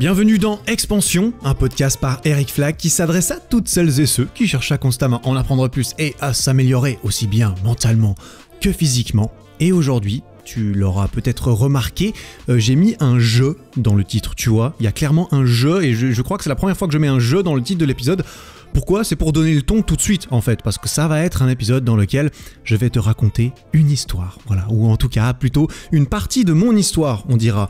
Bienvenue dans Expansion, un podcast par Eric Flack qui s'adresse à toutes celles et ceux qui cherchent à constamment en apprendre plus et à s'améliorer aussi bien mentalement que physiquement. Et aujourd'hui, tu l'auras peut-être remarqué, euh, j'ai mis un jeu dans le titre, tu vois. Il y a clairement un jeu et je, je crois que c'est la première fois que je mets un jeu dans le titre de l'épisode. Pourquoi C'est pour donner le ton tout de suite en fait, parce que ça va être un épisode dans lequel je vais te raconter une histoire, voilà, ou en tout cas plutôt une partie de mon histoire, on dira.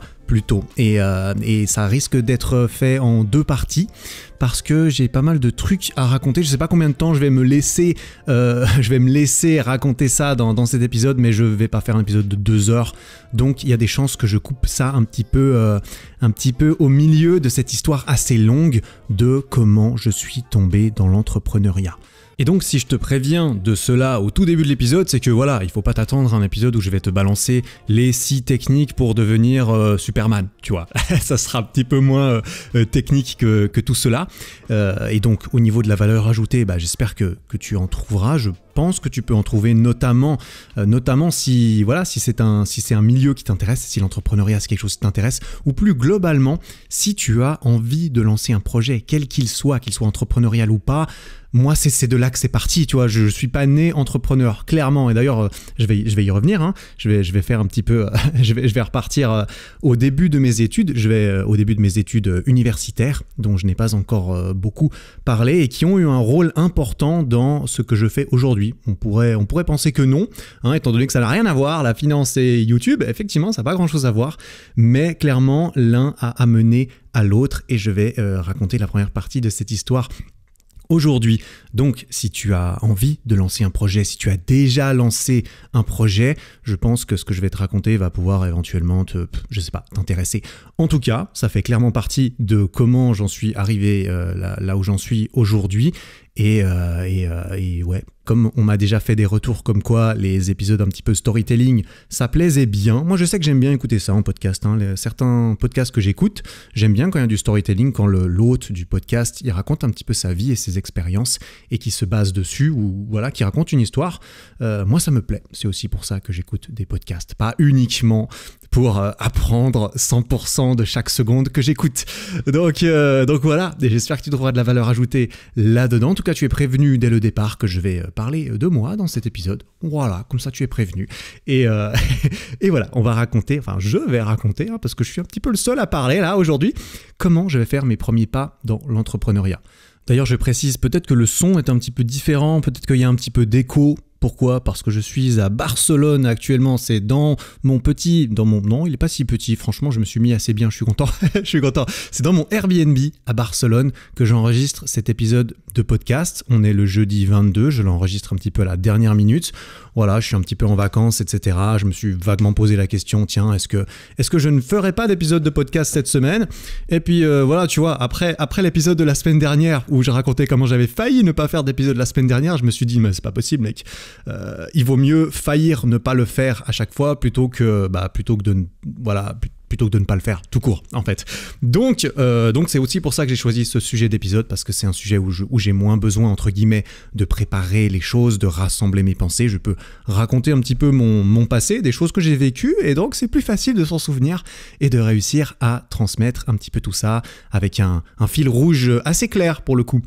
Euh, et, ça risque d'être fait en deux parties parce que j'ai pas mal de trucs à raconter. Je sais pas combien de temps je vais me laisser, euh, je vais me laisser raconter ça dans, cet épisode, mais je vais pas faire un épisode de deux heures. Donc il y a des chances que je coupe ça un petit peu, euh, un petit peu au milieu de cette histoire assez longue de comment je suis tombé dans l'entrepreneuriat. Et donc si je te préviens de cela au tout début de l'épisode, c'est que voilà, il faut pas t'attendre à un épisode où je vais te balancer les six techniques pour devenir euh, Superman, tu vois. ça sera un petit peu moins euh, euh, technique que, tout cela. et donc au niveau de la valeur ajoutée, bah, j'espère que, que tu en trouveras. Je pense que tu peux en trouver notamment, euh, notamment si voilà si c'est un si c'est un milieu qui t'intéresse, si l'entrepreneuriat c'est quelque chose qui t'intéresse, ou plus globalement si tu as envie de lancer un projet, quel qu'il soit, qu'il soit entrepreneurial ou pas. Moi, c'est de là que c'est parti, tu vois. Je, ne suis pas né entrepreneur, clairement. Et d'ailleurs, euh, je vais, je vais y revenir. Hein. Je vais, je vais faire un petit peu. Euh, je vais, je vais repartir au début de mes études. Je vais au début de mes études universitaires, dont je n'ai pas encore beaucoup parlé et qui ont eu un rôle important dans ce que je fais aujourd'hui. On pourrait, on pourrait penser que non, hein, étant donné que ça n'a rien à voir, la finance et YouTube, effectivement, ça n'a pas grand-chose à voir, mais clairement, l'un a amené à l'autre, et je vais euh, raconter la première partie de cette histoire aujourd'hui. Donc, si tu as envie de lancer un projet, si tu as déjà lancé un projet, je pense que ce que je vais te raconter va pouvoir éventuellement te, je sais pas, t'intéresser. En tout cas, ça fait clairement partie de comment j'en suis arrivé euh, là, où j'en suis aujourd'hui. Et, euh, et ouais, comme on m'a déjà fait des retours comme quoi les épisodes un petit peu storytelling, ça plaisait bien. Moi, je sais que j'aime bien écouter ça en podcast. Hein. certains podcasts que j'écoute, j'aime bien quand il y a du storytelling, quand l'hôte du podcast, il raconte un petit peu sa vie et ses expériences et qui se base dessus ou voilà, qui raconte une histoire. Euh, moi, ça me plaît. C'est aussi pour ça que j'écoute des podcasts. Pas uniquement pour euh, apprendre 100% de chaque seconde que j'écoute. Donc, euh, donc voilà, j'espère que tu trouveras de la valeur ajoutée là-dedans. En tout cas, tu es prévenu dès le départ que je vais euh, parler de moi dans cet épisode. Voilà, comme ça tu es prévenu. Et, et voilà, on va raconter, enfin je vais raconter, hein, parce que je suis un petit peu le seul à parler là aujourd'hui, comment je vais faire mes premiers pas dans l'entrepreneuriat. D'ailleurs, je précise peut-être que le son est un petit peu différent, peut-être qu'il y a un petit peu d'écho pourquoi Parce que je suis à Barcelone actuellement. C'est dans mon petit, dans mon non, il est pas si petit. Franchement, je me suis mis assez bien. Je suis content. je suis content. C'est dans mon Airbnb à Barcelone que j'enregistre cet épisode de podcast. On est le jeudi 22. Je l'enregistre un petit peu à la dernière minute voilà, je suis un petit peu en vacances, etc. Je me suis vaguement posé la question, tiens, est-ce que, est que je ne ferai pas d'épisode de podcast cette semaine Et puis euh, voilà, tu vois, après, après l'épisode de la semaine dernière où je racontais comment j'avais failli ne pas faire d'épisode la semaine dernière, je me suis dit, mais c'est pas possible, mec. Euh, il vaut mieux faillir ne pas le faire à chaque fois plutôt que, bah, plutôt que de, voilà, plutôt que de ne pas le faire, tout court, en fait. Donc, euh, donc c'est aussi pour ça que j'ai choisi ce sujet d'épisode, parce que c'est un sujet où, j'ai moins besoin, entre guillemets, de préparer les choses, de rassembler mes pensées. Je peux raconter un petit peu mon, passé, des choses que j'ai vécues, et donc c'est plus facile de s'en souvenir et de réussir à transmettre un petit peu tout ça avec un fil rouge assez clair pour le coup.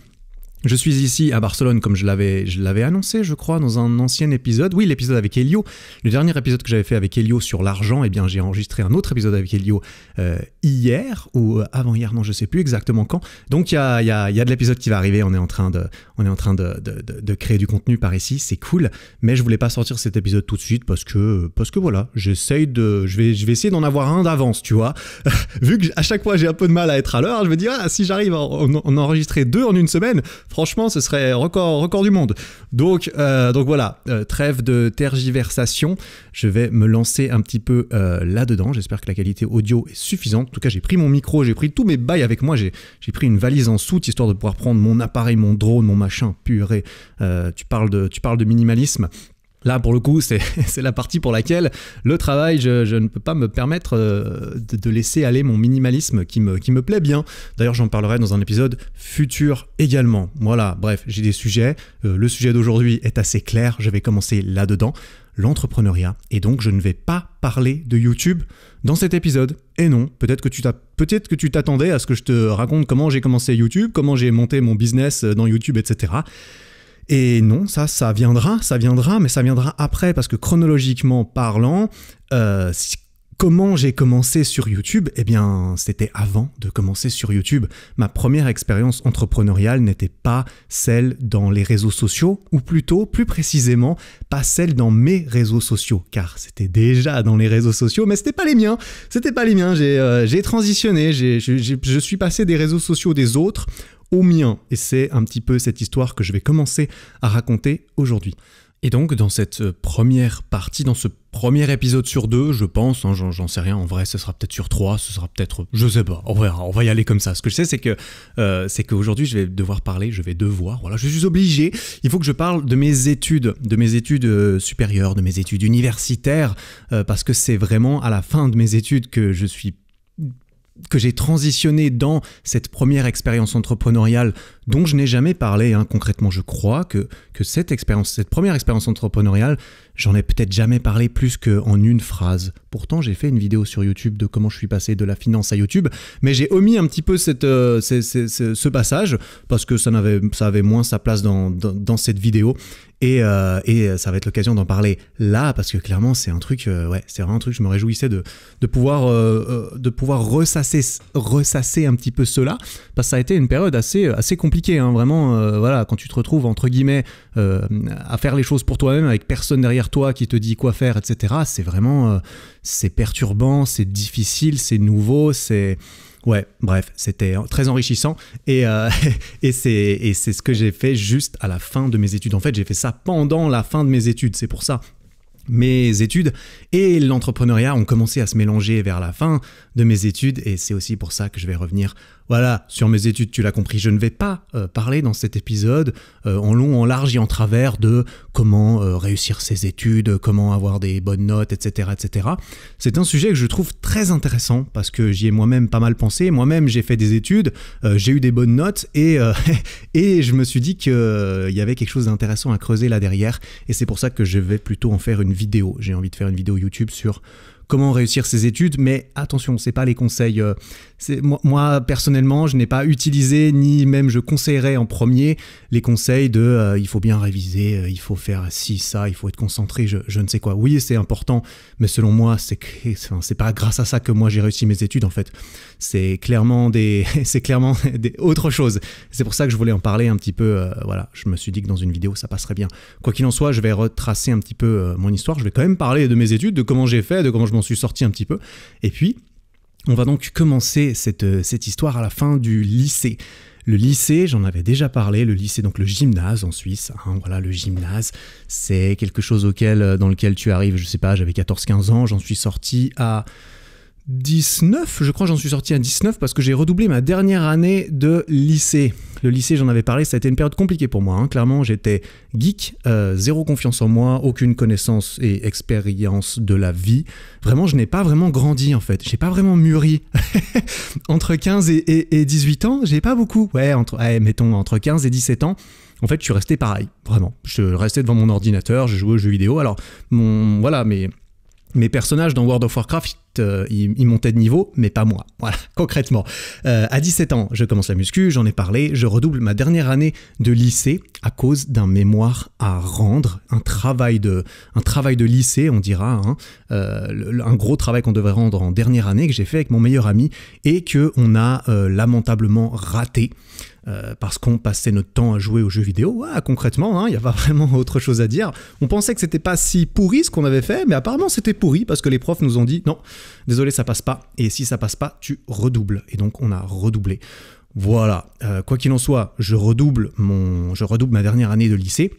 Je suis ici à Barcelone, comme je l'avais, je l'avais annoncé, je crois, dans un ancien épisode. Oui, l'épisode avec Elio. Le dernier épisode que j'avais fait avec Elio sur l'argent, eh bien, j'ai enregistré un autre épisode avec Elio euh, hier ou euh, avant-hier, non, je sais plus exactement quand. Donc, il y a, de l'épisode qui va arriver. On est en train de, on est en train de, créer du contenu par ici. C'est cool. Mais je voulais pas sortir cet épisode tout de suite parce que, parce que voilà, j'essaye de, je vais, je vais essayer d'en avoir un d'avance, tu vois. Vu que à chaque fois j'ai un peu de mal à être à l'heure, je me dis, ah, si j'arrive à en enregistrer deux en une semaine, Franchement, ce serait record, record du monde. Donc, euh, donc voilà, euh, trêve de tergiversation. Je vais me lancer un petit peu euh, là-dedans. J'espère que la qualité audio est suffisante. En tout cas, j'ai pris mon micro, j'ai pris tous mes bails avec moi. J'ai pris une valise en soute histoire de pouvoir prendre mon appareil, mon drone, mon machin. Purée, tu, parles de, tu parles de minimalisme. Là, pour le coup, c'est la partie pour laquelle le travail, je, ne peux pas me permettre euh, de, laisser aller mon minimalisme qui me, plaît bien. D'ailleurs, j'en parlerai dans un épisode futur également. Voilà, bref, j'ai des sujets. Euh, le sujet d'aujourd'hui est assez clair, je vais commencer là-dedans, l'entrepreneuriat. Et donc, je ne vais pas parler de YouTube dans cet épisode. Et non, peut-être que tu t'as peut-être que tu t'attendais à ce que je te raconte comment j'ai commencé YouTube, comment j'ai monté mon business euh, dans YouTube, etc. Et non, ça, ça viendra, ça viendra, mais ça viendra après, parce que chronologiquement parlant, euh, comment j'ai commencé sur YouTube Eh bien, c'était avant de commencer sur YouTube. Ma première expérience entrepreneuriale n'était pas celle dans les réseaux sociaux, ou plutôt, plus précisément, pas celle dans mes réseaux sociaux, car c'était déjà dans les réseaux sociaux, mais c'était pas les miens. C'était pas les miens. J'ai euh, transitionné, je suis passé des réseaux sociaux des autres au mien. Et c'est un petit peu cette histoire que je vais commencer à raconter aujourd'hui. Et donc dans cette euh, première partie, dans ce premier épisode sur deux, je pense, hein, j'en sais rien en vrai, ce sera peut-être sur trois, ce sera peut-être, je sais pas, on verra, on va y aller comme ça. Ce que je sais, c'est que c'est euh, c'est qu'aujourd'hui, je vais devoir parler, je vais devoir, voilà, je suis obligé. Il faut que je parle de mes études, de mes études euh, supérieures, de mes études universitaires, parce que c'est vraiment à la fin de mes études que je suis que j'ai transitionné dans cette première expérience entrepreneuriale dont je n'ai jamais parlé. Hein, concrètement, je crois que, que cette expérience, cette première expérience entrepreneuriale, j'en ai peut-être jamais parlé plus qu'en une phrase. Pourtant, j'ai fait une vidéo sur YouTube de comment je suis passé de la finance à YouTube, mais j'ai omis un petit peu cette, euh, ce passage parce que ça, avait, ça avait moins sa place dans, dans, cette vidéo. Et, euh, et, euh, ça va être l'occasion d'en parler là parce que clairement c'est un truc ouais c'est vraiment un truc je me réjouissais de, de pouvoir de pouvoir ressasser ressasser un petit peu cela parce que ça a été une période assez assez compliquée hein, vraiment voilà quand tu te retrouves entre guillemets euh, à faire les choses pour toi-même avec personne derrière toi qui te dit quoi faire, etc. C'est vraiment, euh, c'est perturbant, c'est difficile, c'est nouveau, c'est ouais, bref, c'était très enrichissant et, euh, et c'est ce que j'ai fait juste à la fin de mes études. En fait, j'ai fait ça pendant la fin de mes études, c'est pour ça. Mes études et l'entrepreneuriat ont commencé à se mélanger vers la fin de mes études et c'est aussi pour ça que je vais revenir voilà, sur mes études, tu l'as compris, je ne vais pas euh, parler dans cet épisode euh, en long, en large et en travers de comment euh, réussir ses études, comment avoir des bonnes notes, etc. etc. C'est un sujet que je trouve très intéressant parce que j'y ai moi-même pas mal pensé. Moi-même, j'ai fait des études, j'ai eu des bonnes notes et, et je me suis dit qu'il y avait quelque chose d'intéressant à creuser là derrière. Et c'est pour ça que je vais plutôt en faire une vidéo. J'ai envie de faire une vidéo YouTube sur comment réussir ses études, mais attention, c'est pas les conseils. Euh, moi, moi, personnellement, je n'ai pas utilisé ni même je conseillerais en premier les conseils de euh, il faut bien réviser, euh, il faut faire ci, ça, il faut être concentré, je, ne sais quoi. Oui, c'est important, mais selon moi, c'est que c'est pas grâce à ça que moi j'ai réussi mes études en fait. C'est clairement des c'est clairement des autres choses. C'est pour ça que je voulais en parler un petit peu. voilà, je me suis dit que dans une vidéo ça passerait bien. Quoi qu'il en soit, je vais retracer un petit peu mon histoire. Je vais quand même parler de mes études, de comment j'ai fait, de comment je m'en suis sorti un petit peu. Et puis, on va donc commencer euh, cette, histoire à la fin du lycée. Le lycée, j'en avais déjà parlé, le lycée, donc le gymnase en Suisse, hein, voilà, le gymnase, c'est quelque chose auquel, euh, dans lequel tu arrives, je sais pas, j'avais 14-15 ans, j'en suis sorti à 19, je crois j'en suis sorti à 19 parce que j'ai redoublé ma dernière année de lycée. Le lycée, j'en avais parlé, ça a été une période compliquée pour moi. Hein. Clairement, j'étais geek, euh, zéro confiance en moi, aucune connaissance et expérience de la vie. Vraiment, je n'ai pas vraiment grandi en fait. je n'ai pas vraiment mûri. entre 15 et, 18 ans, j'ai pas beaucoup. Ouais, entre, mettons entre 15 et 17 ans. En fait, je suis resté pareil, vraiment. Je restais devant mon ordinateur, je jouais aux jeux vidéo. Alors, mon, voilà, mais mes personnages dans World of Warcraft, euh, ils, montaient de niveau, mais pas moi. Voilà, concrètement. Euh, à 17 ans, je commence la muscu, j'en ai parlé, je redouble ma dernière année de lycée à cause d'un mémoire à rendre, un travail de, un travail de lycée, on dira, hein. euh, un gros travail qu'on devrait rendre en dernière année que j'ai fait avec mon meilleur ami et que on a lamentablement raté. Euh, parce qu'on passait notre temps à jouer aux jeux vidéo. concrètement, il hein, n'y a pas vraiment autre chose à dire. On pensait que c'était pas si pourri ce qu'on avait fait, mais apparemment c'était pourri parce que les profs nous ont dit non, désolé, ça passe pas. Et si ça passe pas, tu redoubles. Et donc on a redoublé. Voilà. Euh, quoi qu'il en soit, je redouble mon, je redouble ma dernière année de lycée.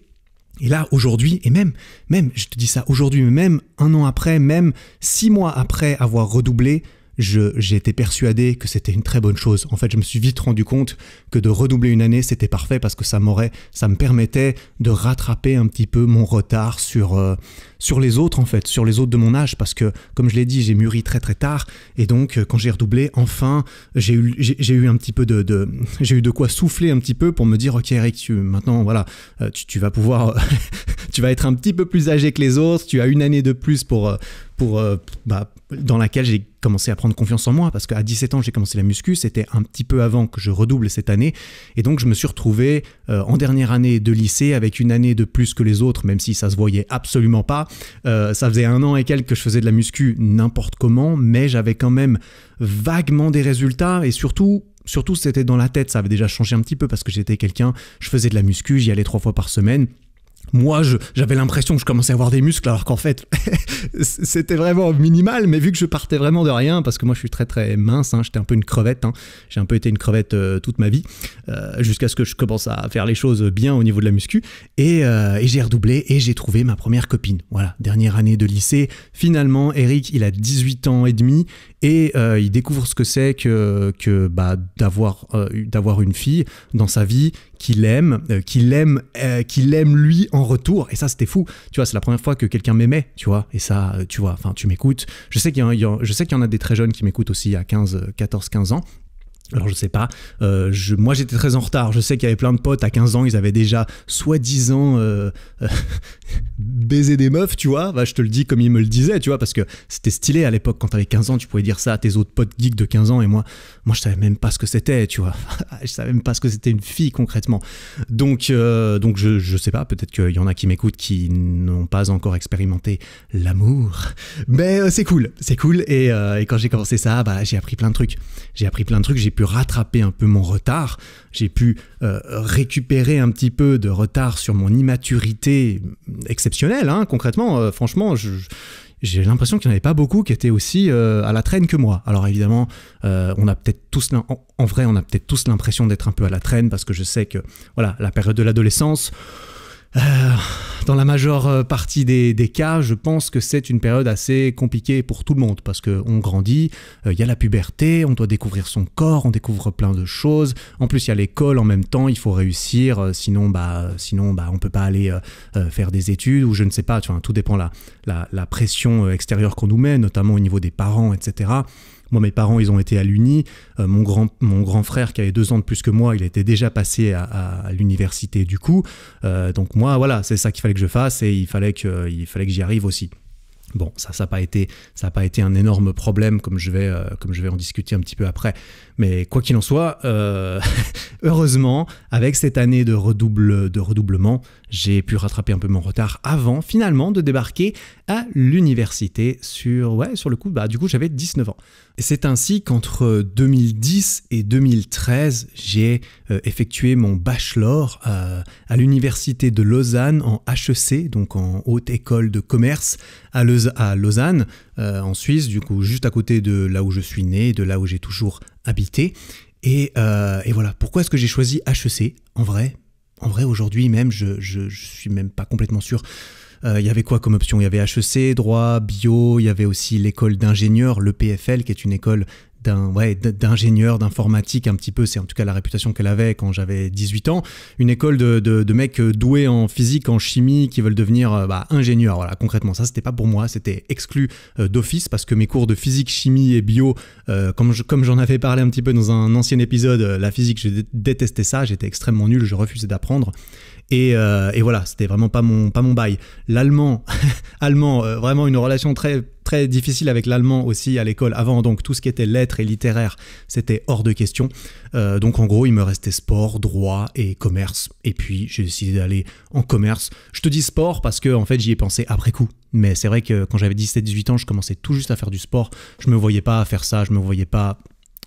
Et là, aujourd'hui, et même, même, je te dis ça aujourd'hui, même un an après, même six mois après avoir redoublé, j'ai été persuadé que c'était une très bonne chose. En fait, je me suis vite rendu compte que de redoubler une année, c'était parfait parce que ça m'aurait, ça me permettait de rattraper un petit peu mon retard sur, euh, sur les autres, en fait, sur les autres de mon âge. Parce que, comme je l'ai dit, j'ai mûri très très tard. Et donc, euh, quand j'ai redoublé, enfin, j'ai eu, eu un petit peu de, de j'ai eu de quoi souffler un petit peu pour me dire, OK, Eric, tu, maintenant, voilà, euh, tu, tu vas pouvoir, tu vas être un petit peu plus âgé que les autres, tu as une année de plus pour, pour, euh, bah, dans laquelle j'ai commencé à prendre confiance en moi, parce qu'à 17 ans, j'ai commencé la muscu, c'était un petit peu avant que je redouble cette année, et donc je me suis retrouvé euh, en dernière année de lycée avec une année de plus que les autres, même si ça se voyait absolument pas. Euh, ça faisait un an et quelques que je faisais de la muscu n'importe comment, mais j'avais quand même vaguement des résultats, et surtout surtout c'était dans la tête, ça avait déjà changé un petit peu parce que j'étais quelqu'un, je faisais de la muscu, j'y allais trois fois par semaine, moi, j'avais l'impression que je commençais à avoir des muscles, alors qu'en fait, c'était vraiment minimal. Mais vu que je partais vraiment de rien, parce que moi, je suis très très mince, hein, j'étais un peu une crevette. Hein. J'ai un peu été une crevette euh, toute ma vie, euh, jusqu'à ce que je commence à faire les choses bien au niveau de la muscu. Et, euh, et j'ai redoublé et j'ai trouvé ma première copine. Voilà, dernière année de lycée. Finalement, Eric, il a 18 ans et demi et euh, il découvre ce que c'est que, que bah, euh, d'avoir une fille dans sa vie qu'il aime, euh, qu'il aime, lui en retour. Et ça, c'était fou. Tu vois, c'est la première fois que quelqu'un m'aimait, tu vois. Et ça, tu vois, enfin, tu m'écoutes. Je sais qu'il y, je sais qu'il y en a des très jeunes qui m'écoutent aussi à 15, 14, 15 ans. Alors je sais pas, euh, je, moi j'étais très en retard, je sais qu'il y avait plein de potes à 15 ans, ils avaient déjà soi-disant euh, euh, baisé des meufs, tu vois, bah, je te le dis comme ils me le disaient, tu vois, parce que c'était stylé à l'époque, quand t'avais 15 ans, tu pouvais dire ça à tes autres potes geeks de 15 ans, et moi, moi je savais même pas ce que c'était, tu vois, je savais même pas ce que c'était une fille concrètement. Donc, donc je, je sais pas, peut-être qu'il y en a qui m'écoutent qui n'ont pas encore expérimenté l'amour, mais c'est cool, c'est cool, et, et quand j'ai commencé ça, bah, j'ai appris plein de trucs, j'ai appris plein de trucs, j'ai pu rattraper un peu mon retard, j'ai pu euh, récupérer un petit peu de retard sur mon immaturité exceptionnelle, hein, concrètement, euh, franchement, j'ai l'impression qu'il n'y en avait pas beaucoup qui étaient aussi euh, à la traîne que moi. Alors évidemment, on a peut-être tous, en, en, vrai, on a peut-être tous l'impression d'être un peu à la traîne parce que je sais que, voilà, la période de l'adolescence, euh, dans la majeure euh, partie des, cas, je pense que c'est une période assez compliquée pour tout le monde parce qu'on grandit, euh, il y a la puberté, on doit découvrir son corps, on découvre plein de choses. En plus, il y a l'école en même temps, il faut réussir, sinon, bah, sinon bah, on peut pas aller faire des études ou je ne sais pas, tout dépend de la pression extérieure qu'on nous met, notamment au niveau des parents, etc. Moi, mes parents, ils ont été à l'Uni. Euh, mon, grand, frère, qui avait deux ans de plus que moi, il était déjà passé à, l'université du coup. Euh, donc moi, voilà, c'est ça qu'il fallait que je fasse et il fallait que, il fallait que j'y arrive aussi. Bon, ça, n'a pas été, ça pas été un énorme problème, comme je vais, euh, comme je vais en discuter un petit peu après. Mais quoi qu'il en soit, heureusement, avec cette année de redouble, de redoublement, j'ai pu rattraper un peu mon retard avant finalement de débarquer à l'université sur, ouais, sur le coup, bah, du coup j'avais 19 ans. C'est ainsi qu'entre 2010 euh, et 2013, j'ai euh, effectué mon bachelor à, l'université de Lausanne en HEC, donc en haute école de commerce à, Lausanne, euh, en Suisse, du coup juste à côté de là où je suis né, de là où j'ai toujours habité. Et, et voilà, pourquoi est-ce que j'ai choisi HEC En vrai, en vrai, aujourd'hui même, je, ne suis même pas complètement sûr. Euh, il y avait quoi comme option Il y avait HEC, droit, bio, il y avait aussi l'école d'ingénieurs, le PFL, qui est une école d'ingénieur, d'informatique un petit peu, c'est en tout cas la réputation qu'elle avait quand j'avais 18 ans, une école de, mecs euh, doués en physique, en chimie, qui veulent devenir euh, bah, ingénieurs. Voilà, concrètement, ça c'était pas pour moi, c'était exclu euh, d'office parce que mes cours de physique, chimie et bio, comme j'en avais parlé un petit peu dans un ancien épisode, la physique, je détestais ça, j'étais extrêmement nul, je refusais d'apprendre. Euh, et, voilà, c'était vraiment pas mon, pas mon bail. L'allemand, allemand, euh, vraiment une relation très, très difficile avec l'allemand aussi à l'école avant, donc tout ce qui était lettres et littéraire, c'était hors de question. Euh, donc en gros, il me restait sport, droit et commerce. Et puis j'ai décidé d'aller en commerce. Je te dis sport parce que en fait j'y ai pensé après coup. Mais c'est vrai que quand j'avais 17-18 ans, je commençais tout juste à faire du sport. Je me voyais pas faire ça, je me voyais pas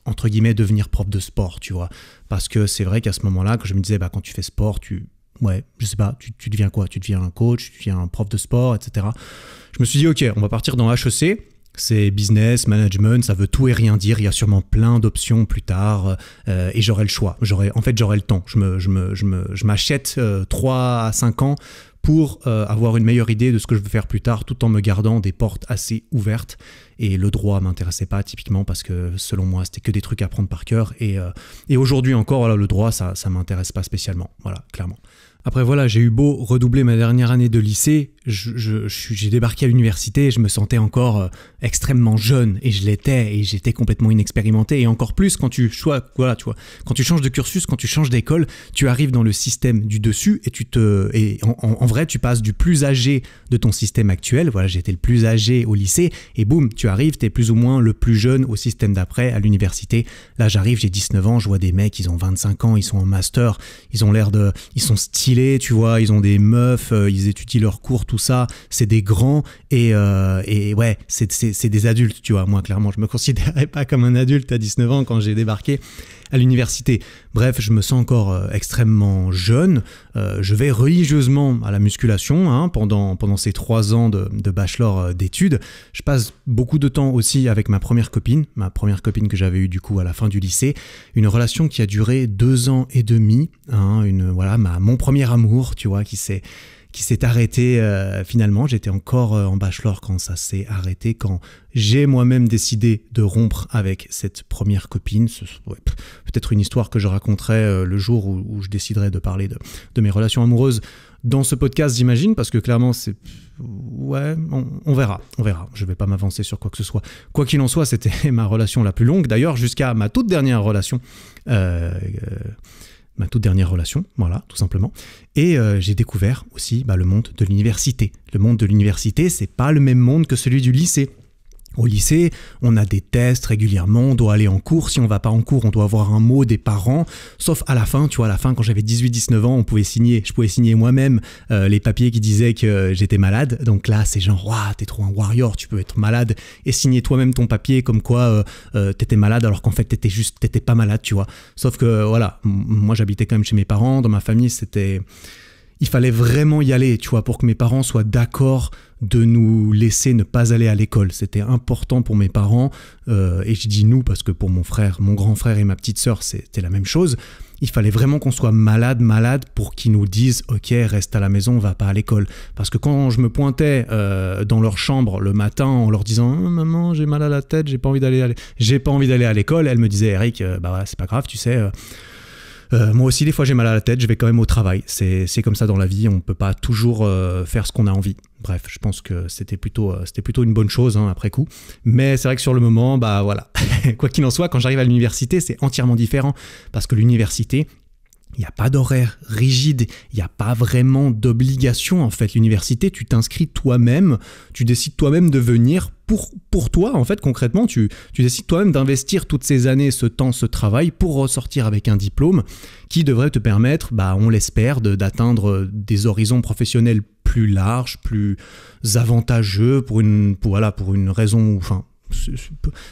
entre guillemets devenir prof de sport, tu vois. Parce que c'est vrai qu'à ce moment-là, que je me disais, bah, quand tu fais sport, tu ouais, je sais pas, tu, tu deviens quoi Tu deviens un coach, tu deviens un prof de sport, etc. Je me suis dit, ok, on va partir dans HEC. C'est business, management, ça veut tout et rien dire. Il y a sûrement plein d'options plus tard euh, euh, et j'aurai le choix. en fait, j'aurai le temps. Je, me, je, me, je, m'achète 3 euh, à 5 ans pour avoir une meilleure idée de ce que je veux faire plus tard tout en me gardant des portes assez ouvertes. Et le droit m'intéressait pas typiquement parce que selon moi, c'était que des trucs à prendre par cœur. Et, et aujourd'hui encore, le droit, ça ne m'intéresse pas spécialement. Voilà, clairement. Après voilà, j'ai eu beau redoubler ma dernière année de lycée, j'ai je, débarqué à l'université, je me sentais encore euh, extrêmement jeune et je l'étais et j'étais complètement inexpérimenté et encore plus quand tu choix, voilà, tu vois, quand tu changes de cursus, quand tu changes d'école, tu arrives dans le système du dessus et tu te et en, en vrai tu passes du plus âgé de ton système actuel, voilà, j'étais le plus âgé au lycée et boum, tu arrives, tu es plus ou moins le plus jeune au système d'après à l'université. Là, j'arrive, j'ai 19 ans, je vois des mecs, ils ont 25 ans, ils sont en master, ils ont l'air de ils sont stylés tu vois, ils ont des meufs, euh, ils étudient leurs cours, tout ça, c'est des grands, et, euh, et ouais, c'est des adultes, tu vois. Moi, clairement, je me considérais pas comme un adulte à 19 ans quand j'ai débarqué à l'université. Bref, je me sens encore euh, extrêmement jeune. Euh, je vais religieusement à la musculation hein, pendant, pendant ces trois ans de, bachelor euh, d'études. Je passe beaucoup de temps aussi avec ma première copine, ma première copine que j'avais eue du coup à la fin du lycée. Une relation qui a duré deux ans et demi. Hein, une, voilà, ma, mon premier amour, tu vois, qui s'est qui s'est arrêté euh, finalement. J'étais encore euh, en bachelor quand ça s'est arrêté, quand j'ai moi-même décidé de rompre avec cette première copine. Peut-être une histoire que je raconterai euh, le jour où, je déciderai de parler de, mes relations amoureuses dans ce podcast, j'imagine, parce que clairement, c'est... Ouais, on, verra, on verra. Je vais pas m'avancer sur quoi que ce soit. Quoi qu'il en soit, c'était ma relation la plus longue, d'ailleurs, jusqu'à ma toute dernière relation ma toute dernière relation, voilà, tout simplement. Et euh, j'ai découvert aussi bah, le monde de l'université. Le monde de l'université, c'est pas le même monde que celui du lycée. Au lycée, on a des tests régulièrement, on doit aller en cours. Si on va pas en cours, on doit avoir un mot des parents. Sauf à la fin, tu vois, à la fin, quand j'avais 18-19 ans, on pouvait signer, je pouvais signer moi-même euh, les papiers qui disaient que j'étais malade. Donc là, c'est genre, waouh, es t'es trop un warrior, tu peux être malade et signer toi-même ton papier comme quoi euh, euh, t'étais malade alors qu'en fait t'étais juste, t'étais pas malade, tu vois. Sauf que voilà, moi j'habitais quand même chez mes parents, dans ma famille, c'était il fallait vraiment y aller, tu vois, pour que mes parents soient d'accord de nous laisser ne pas aller à l'école. C'était important pour mes parents, euh, et je dis nous parce que pour mon frère, mon grand frère et ma petite sœur, c'était la même chose. Il fallait vraiment qu'on soit malade, malade pour qu'ils nous disent Ok, reste à la maison, on va pas à l'école. Parce que quand je me pointais euh, dans leur chambre le matin en leur disant ah, Maman, j'ai mal à la tête, j'ai pas envie d'aller à j'ai pas envie d'aller à l'école, elle me disait Eric, euh, bah c'est pas grave, tu sais. Euh, moi aussi, des fois, j'ai mal à la tête, je vais quand même au travail. C'est comme ça dans la vie, on ne peut pas toujours euh, faire ce qu'on a envie. Bref, je pense que c'était plutôt, euh, c'était plutôt une bonne chose hein, après coup. Mais c'est vrai que sur le moment, bah voilà. Quoi qu'il en soit, quand j'arrive à l'université, c'est entièrement différent parce que l'université, il n'y a pas d'horaire rigide, il n'y a pas vraiment d'obligation en fait. L'université, tu t'inscris toi-même, tu décides toi-même de venir pour, toi en fait concrètement, tu, décides toi-même d'investir toutes ces années, ce temps, ce travail pour ressortir avec un diplôme qui devrait te permettre, bah, on l'espère, d'atteindre des horizons professionnels plus larges, plus avantageux pour une, pour une raison, enfin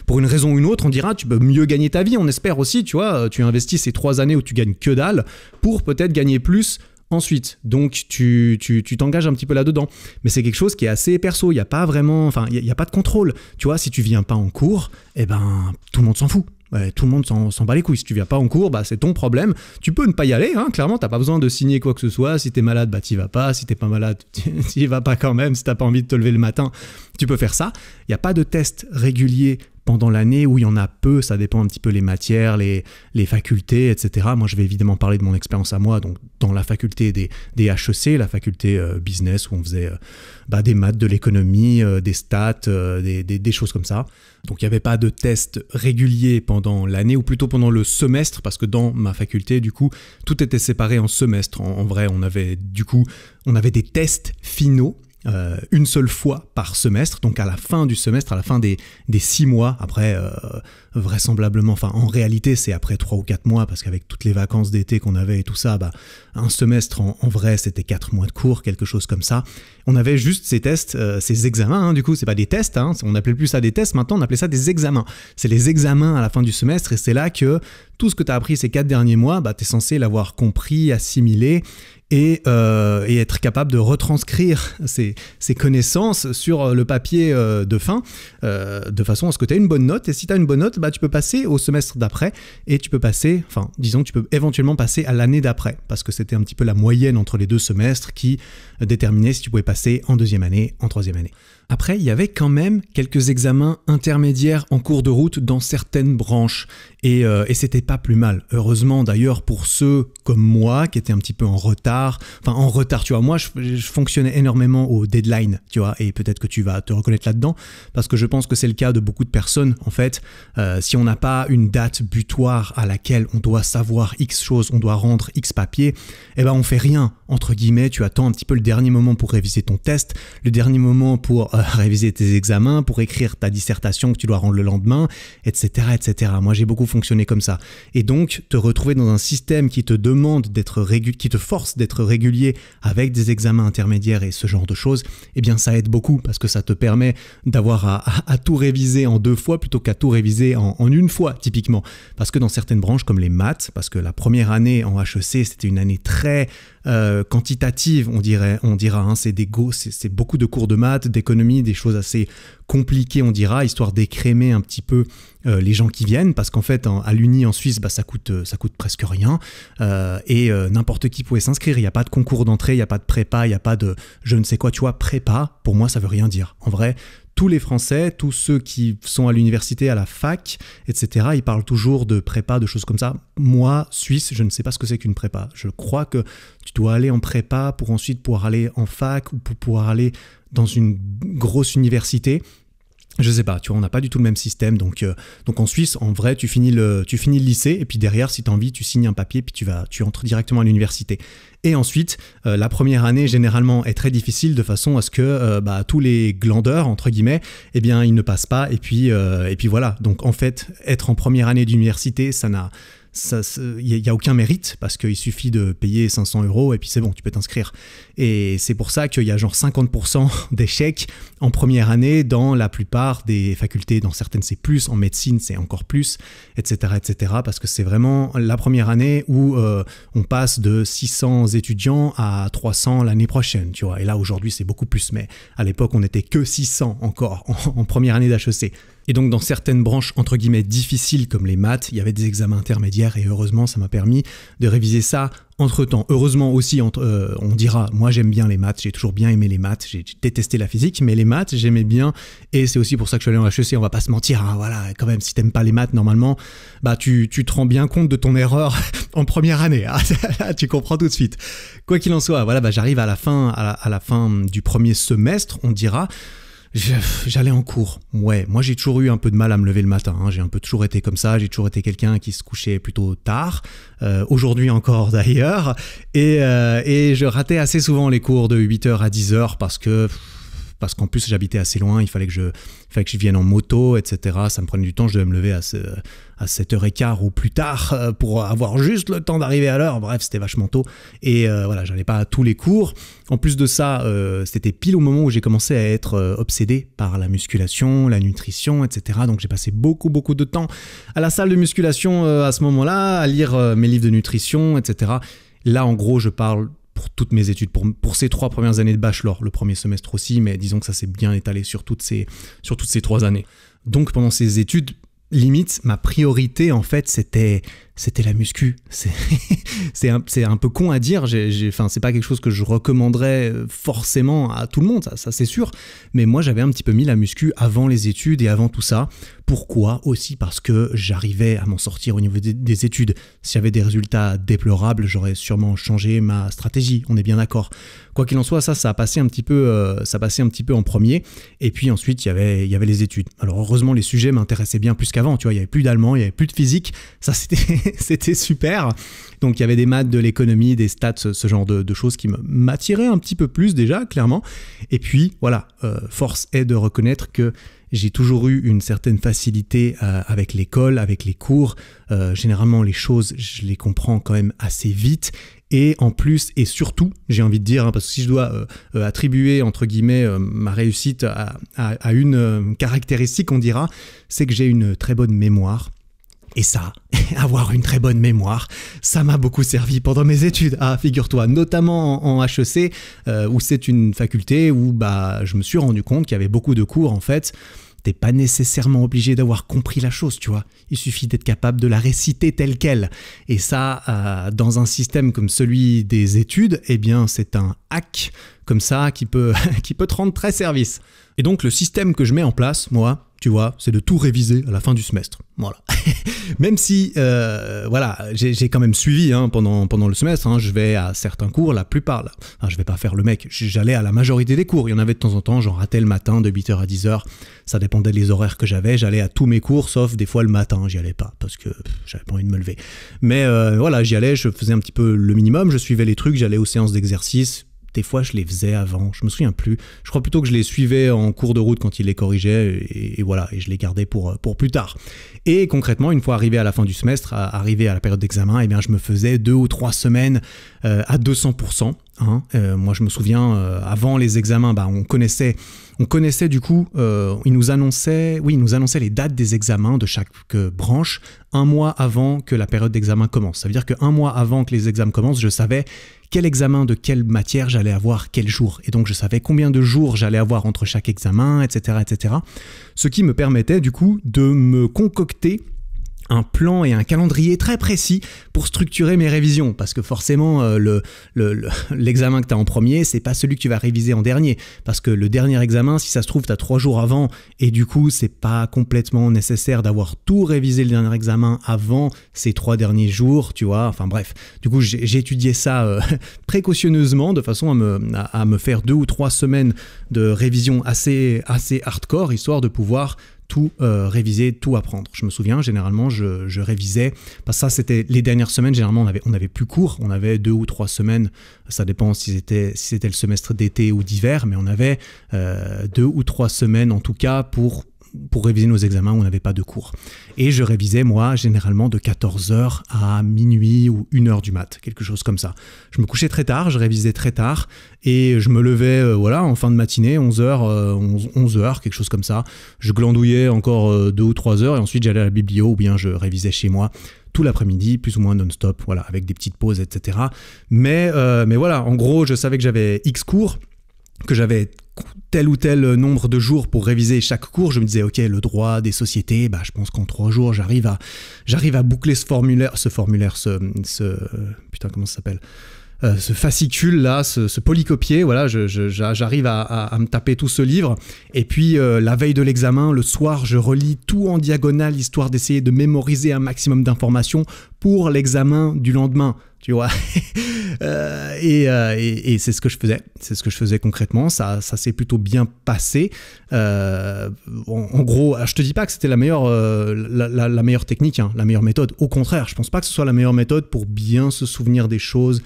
pour une raison ou une autre, on dira tu peux mieux gagner ta vie. On espère aussi, tu vois, tu investis ces trois années où tu gagnes que dalle pour peut-être gagner plus ensuite. Donc tu, tu, t'engages un petit peu là-dedans. Mais c'est quelque chose qui est assez perso. Il n'y a pas vraiment, enfin, il n'y a, pas de contrôle. Tu vois, si tu viens pas en cours, eh ben, tout le monde s'en fout. Bah, tout le monde s'en bat les couilles. Si tu viens pas en cours, bah, c'est ton problème. Tu peux ne pas y aller, hein, clairement, t'as pas besoin de signer quoi que ce soit. Si tu es malade, bah t'y vas pas. Si n'es pas malade, t'y vas pas quand même. Si t'as pas envie de te lever le matin, tu peux faire ça. Il n'y a pas de test régulier pendant l'année où il y en a peu, ça dépend un petit peu les matières, les, les facultés, etc. Moi, je vais évidemment parler de mon expérience à moi, donc dans la faculté des, HEC, la faculté euh, business, où on faisait euh, bah, des maths, de l'économie, euh, des stats, des, choses comme ça. Donc, il n'y avait pas de tests réguliers pendant l'année, ou plutôt pendant le semestre, parce que dans ma faculté, du coup, tout était séparé en semestre. En, en vrai, on avait du coup, on avait des tests finaux euh, une seule fois par semestre, donc à la fin du semestre, à la fin des, des six mois, après euh, vraisemblablement, enfin en réalité c'est après trois ou quatre mois, parce qu'avec toutes les vacances d'été qu'on avait et tout ça, bah, un semestre en, vrai c'était quatre mois de cours, quelque chose comme ça. On avait juste ces tests, euh, ces examens, hein, du coup c'est pas des tests, hein, on appelait plus ça des tests, maintenant on appelait ça des examens. C'est les examens à la fin du semestre et c'est là que tout ce que tu as appris ces quatre derniers mois, bah, tu es censé l'avoir compris, assimilé euh, et, être capable de retranscrire ces, connaissances sur euh, le papier euh, de fin, de façon à ce que tu aies une bonne note. Et si tu as une bonne note, bah, tu peux passer au semestre d'après et tu peux passer, enfin, disons, tu peux éventuellement passer à l'année d'après, parce que c'était un petit peu la moyenne entre les deux semestres qui déterminait si tu pouvais passer en deuxième année, en troisième année. Après, il y avait quand même quelques examens intermédiaires en cours de route dans certaines branches, euh, et, c'était pas plus mal. Heureusement d'ailleurs pour ceux comme moi qui étaient un petit peu en retard, enfin en retard, tu vois, moi je, fonctionnais énormément au deadline, tu vois, et peut-être que tu vas te reconnaître là-dedans, parce que je pense que c'est le cas de beaucoup de personnes, en fait, euh, si on n'a pas une date butoir à laquelle on doit savoir X choses, on doit rendre X papiers, eh ben on fait rien, entre guillemets, tu attends un petit peu le dernier moment pour réviser ton test, le dernier moment pour euh, euh, réviser tes examens, pour écrire ta dissertation que tu dois rendre le lendemain, etc. etc. Moi, j'ai beaucoup fonctionné comme ça. Et donc, te retrouver dans un système qui te demande d'être régulier, qui te force d'être régulier avec des examens intermédiaires et ce genre de choses, eh bien, ça aide beaucoup parce que ça te permet d'avoir à, tout réviser en deux fois plutôt qu'à tout réviser en, en une fois, typiquement. Parce que dans certaines branches, comme les maths, parce que la première année en HEC, c'était une année très euh, quantitative, on dirait, on dira. Hein. c'est des c'est beaucoup de cours de maths, d'économie, des choses assez compliquées, on dira, histoire d'écrémer un petit peu euh, les gens qui viennent, parce qu'en fait, à l'Uni en Suisse, bah, ça coûte, euh, ça coûte presque rien, et n'importe qui pouvait s'inscrire. Il n'y a pas de concours d'entrée, il n'y a pas de prépa, il n'y a pas de je ne sais quoi, tu vois, prépa. Pour moi, ça veut rien dire. En vrai, tous les Français, tous ceux qui sont à l'université, à la fac, etc., ils parlent toujours de prépa, de choses comme ça. Moi, Suisse, je ne sais pas ce que c'est qu'une prépa. Je crois que tu dois aller en prépa pour ensuite pouvoir aller en fac ou pour pouvoir aller dans une grosse université. Je sais pas, tu vois, on n'a pas du tout le même système. Donc, euh, donc en Suisse, en vrai, tu finis le, tu finis le lycée et puis derrière, si tu as envie, tu signes un papier puis tu vas, tu entres directement à l'université. Et ensuite, euh, la première année généralement est très difficile de façon à ce que euh, bah, tous les glandeurs entre guillemets, eh bien, ils ne passent pas et puis, et puis voilà. Donc en fait, être en première année d'université, ça n'a, il n'y a, aucun mérite parce qu'il suffit de payer 500 euros et puis c'est bon, tu peux t'inscrire. Et c'est pour ça qu'il y a genre 50% d'échecs en première année dans la plupart des facultés. Dans certaines, c'est plus, en médecine, c'est encore plus, etc., etc. Parce que c'est vraiment la première année où euh, on passe de 600 étudiants à 300 l'année prochaine, tu vois. Et là, aujourd'hui, c'est beaucoup plus, mais à l'époque, on n'était que 600 encore en, première année d'HEC. Et donc dans certaines branches entre guillemets difficiles comme les maths, il y avait des examens intermédiaires et heureusement ça m'a permis de réviser ça entre-temps, heureusement aussi, entre, euh, on dira, moi j'aime bien les maths, j'ai toujours bien aimé les maths, j'ai détesté la physique, mais les maths j'aimais bien, et c'est aussi pour ça que je suis allé en HEC, on va pas se mentir, hein, voilà, quand même, si t'aimes pas les maths, normalement, bah tu, tu te rends bien compte de ton erreur en première année, hein. tu comprends tout de suite. Quoi qu'il en soit, voilà, bah j'arrive à la fin, à la fin du premier semestre, on dira, J'allais en cours. Ouais, moi j'ai toujours eu un peu de mal à me lever le matin. Hein. J'ai un peu toujours été comme ça. J'ai toujours été quelqu'un qui se couchait plutôt tard. Euh, aujourd'hui encore d'ailleurs. Et, euh, et, je ratais assez souvent les cours de 8h à 10h parce que parce qu'en plus j'habitais assez loin, il fallait que, je, que je vienne en moto, etc. Ça me prenait du temps, je devais me lever à, à 7h15 ou plus tard euh, pour avoir juste le temps d'arriver à l'heure. Bref, c'était vachement tôt. Et euh, voilà, j'allais pas à tous les cours. En plus de ça, euh, c'était pile au moment où j'ai commencé à être obsédé par la musculation, la nutrition, etc. Donc j'ai passé beaucoup, beaucoup de temps à la salle de musculation à ce moment-là, à lire mes livres de nutrition, etc. Là, en gros, je parle pour toutes mes études, pour, ces trois premières années de bachelor, le premier semestre aussi, mais disons que ça s'est bien étalé sur toutes, ces, sur toutes ces trois années. Donc pendant ces études, limite, ma priorité en fait, c'était c'était la muscu. C'est un, peu con à dire, Ce c'est pas quelque chose que je recommanderais euh, forcément à tout le monde, ça, c'est sûr, mais moi j'avais un petit peu mis la muscu avant les études et avant tout ça. Pourquoi Aussi parce que j'arrivais à m'en sortir au niveau des, études. S'il y avait des résultats déplorables, j'aurais sûrement changé ma stratégie, on est bien d'accord. Quoi qu'il en soit, ça, ça a passé un petit peu, euh, ça a un petit peu en premier, et puis ensuite il y avait, y avait les études. Alors heureusement, les sujets m'intéressaient bien plus qu'avant, tu vois, il y avait plus d'allemand, il y avait plus de physique, ça c'était c'était super. Donc il y avait des maths, de l'économie, des stats, ce, genre de, choses qui m'attiraient un petit peu plus déjà, clairement. Et puis voilà, euh, force est de reconnaître que j'ai toujours eu une certaine facilité euh, avec l'école, avec les cours. Euh, généralement les choses, je les comprends quand même assez vite. Et en plus, et surtout, j'ai envie de dire, hein, parce que si je dois attribuer, entre guillemets, ma réussite à, une caractéristique, on dira, c'est que j'ai une très bonne mémoire. Et ça, avoir une très bonne mémoire, ça m'a beaucoup servi pendant mes études. Ah, figure-toi, notamment en, HEC, euh, où c'est une faculté où bah, je me suis rendu compte qu'il y avait beaucoup de cours en fait t'es pas nécessairement obligé d'avoir compris la chose, tu vois. Il suffit d'être capable de la réciter telle qu'elle. Et ça, euh, dans un système comme celui des études, eh bien, c'est un hack comme ça qui peut, qui peut te rendre très service. Et donc, le système que je mets en place, moi, tu vois, c'est de tout réviser à la fin du semestre. Voilà. même si, euh, voilà, j'ai quand même suivi hein, pendant, pendant le semestre, hein, je vais à certains cours, la plupart, là. Enfin, je vais pas faire le mec, j'allais à la majorité des cours. Il y en avait de temps en temps, j'en ratais le matin de 8h à 10h, ça dépendait des horaires que j'avais, j'allais à tous mes cours, sauf des fois le matin, j'y allais pas, parce que j'avais pas envie de me lever. Mais euh, voilà, j'y allais, je faisais un petit peu le minimum, je suivais les trucs, j'allais aux séances d'exercice, des fois je les faisais avant, je me souviens plus. Je crois plutôt que je les suivais en cours de route quand il les corrigeait et, voilà, et je les gardais pour, euh, pour plus tard. Et concrètement, une fois arrivé à la fin du semestre, arrivé à la période d'examen, eh bien je me faisais deux ou trois semaines euh, à 200%. Hein. Euh, moi je me souviens, avant les examens, bah, on connaissait... On connaissait du coup, il nous annonçait, oui, il nous annonçait les dates des examens de chaque branche un mois avant que la période d'examen commence. Ça veut dire qu'un mois avant que les examens commencent, je savais quel examen de quelle matière j'allais avoir quel jour. Et donc je savais combien de jours j'allais avoir entre chaque examen, etc., etc. Ce qui me permettait du coup de me concocter un plan et un calendrier très précis pour structurer mes révisions parce que forcément euh, le, l'examen que tu as en premier c'est pas celui que tu vas réviser en dernier parce que le dernier examen si ça se trouve tu as trois jours avant et du coup c'est pas complètement nécessaire d'avoir tout révisé le dernier examen avant ces trois derniers jours tu vois enfin bref du coup j'ai, étudié ça euh, précautionneusement de façon à me, faire deux ou trois semaines de révision assez assez hardcore histoire de pouvoir tout euh, réviser, tout apprendre. Je me souviens, généralement, je, révisais, parce ça, c'était les dernières semaines, généralement, on avait, on avait plus cours, on avait deux ou trois semaines, ça dépend si c'était, si c'était le semestre d'été ou d'hiver, mais on avait euh, deux ou trois semaines en tout cas pour pour réviser nos examens on n'avait pas de cours. Et je révisais, moi, généralement de 14h à minuit ou 1h du mat, quelque chose comme ça. Je me couchais très tard, je révisais très tard, et je me levais, euh, voilà, en fin de matinée, 11h, 11, h quelque chose comme ça. Je glandouillais encore 2 euh, ou 3 h et ensuite j'allais à la biblio, ou bien je révisais chez moi tout l'après-midi, plus ou moins non-stop, voilà, avec des petites pauses, etc. Mais, euh, mais voilà, en gros, je savais que j'avais X cours, que j'avais tel ou tel euh, nombre de jours pour réviser chaque cours, je me disais ok le droit des sociétés, bah je pense qu'en trois jours j'arrive à j'arrive à boucler ce formulaire, ce formulaire, ce, ce euh, putain comment ça s'appelle, euh, ce fascicule là, ce, polycopier, voilà, j'arrive à, me taper tout ce livre. Et puis euh, la veille de l'examen, le soir, je relis tout en diagonale histoire d'essayer de mémoriser un maximum d'informations pour l'examen du lendemain. Tu vois, euh, et, c'est ce que je faisais, c'est ce que je faisais concrètement. Ça, ça s'est plutôt bien passé. En, gros, ah, je te dis pas que c'était la meilleure, la, meilleure technique, hein, la meilleure méthode. Au contraire, je pense pas que ce soit la meilleure méthode pour bien se souvenir des choses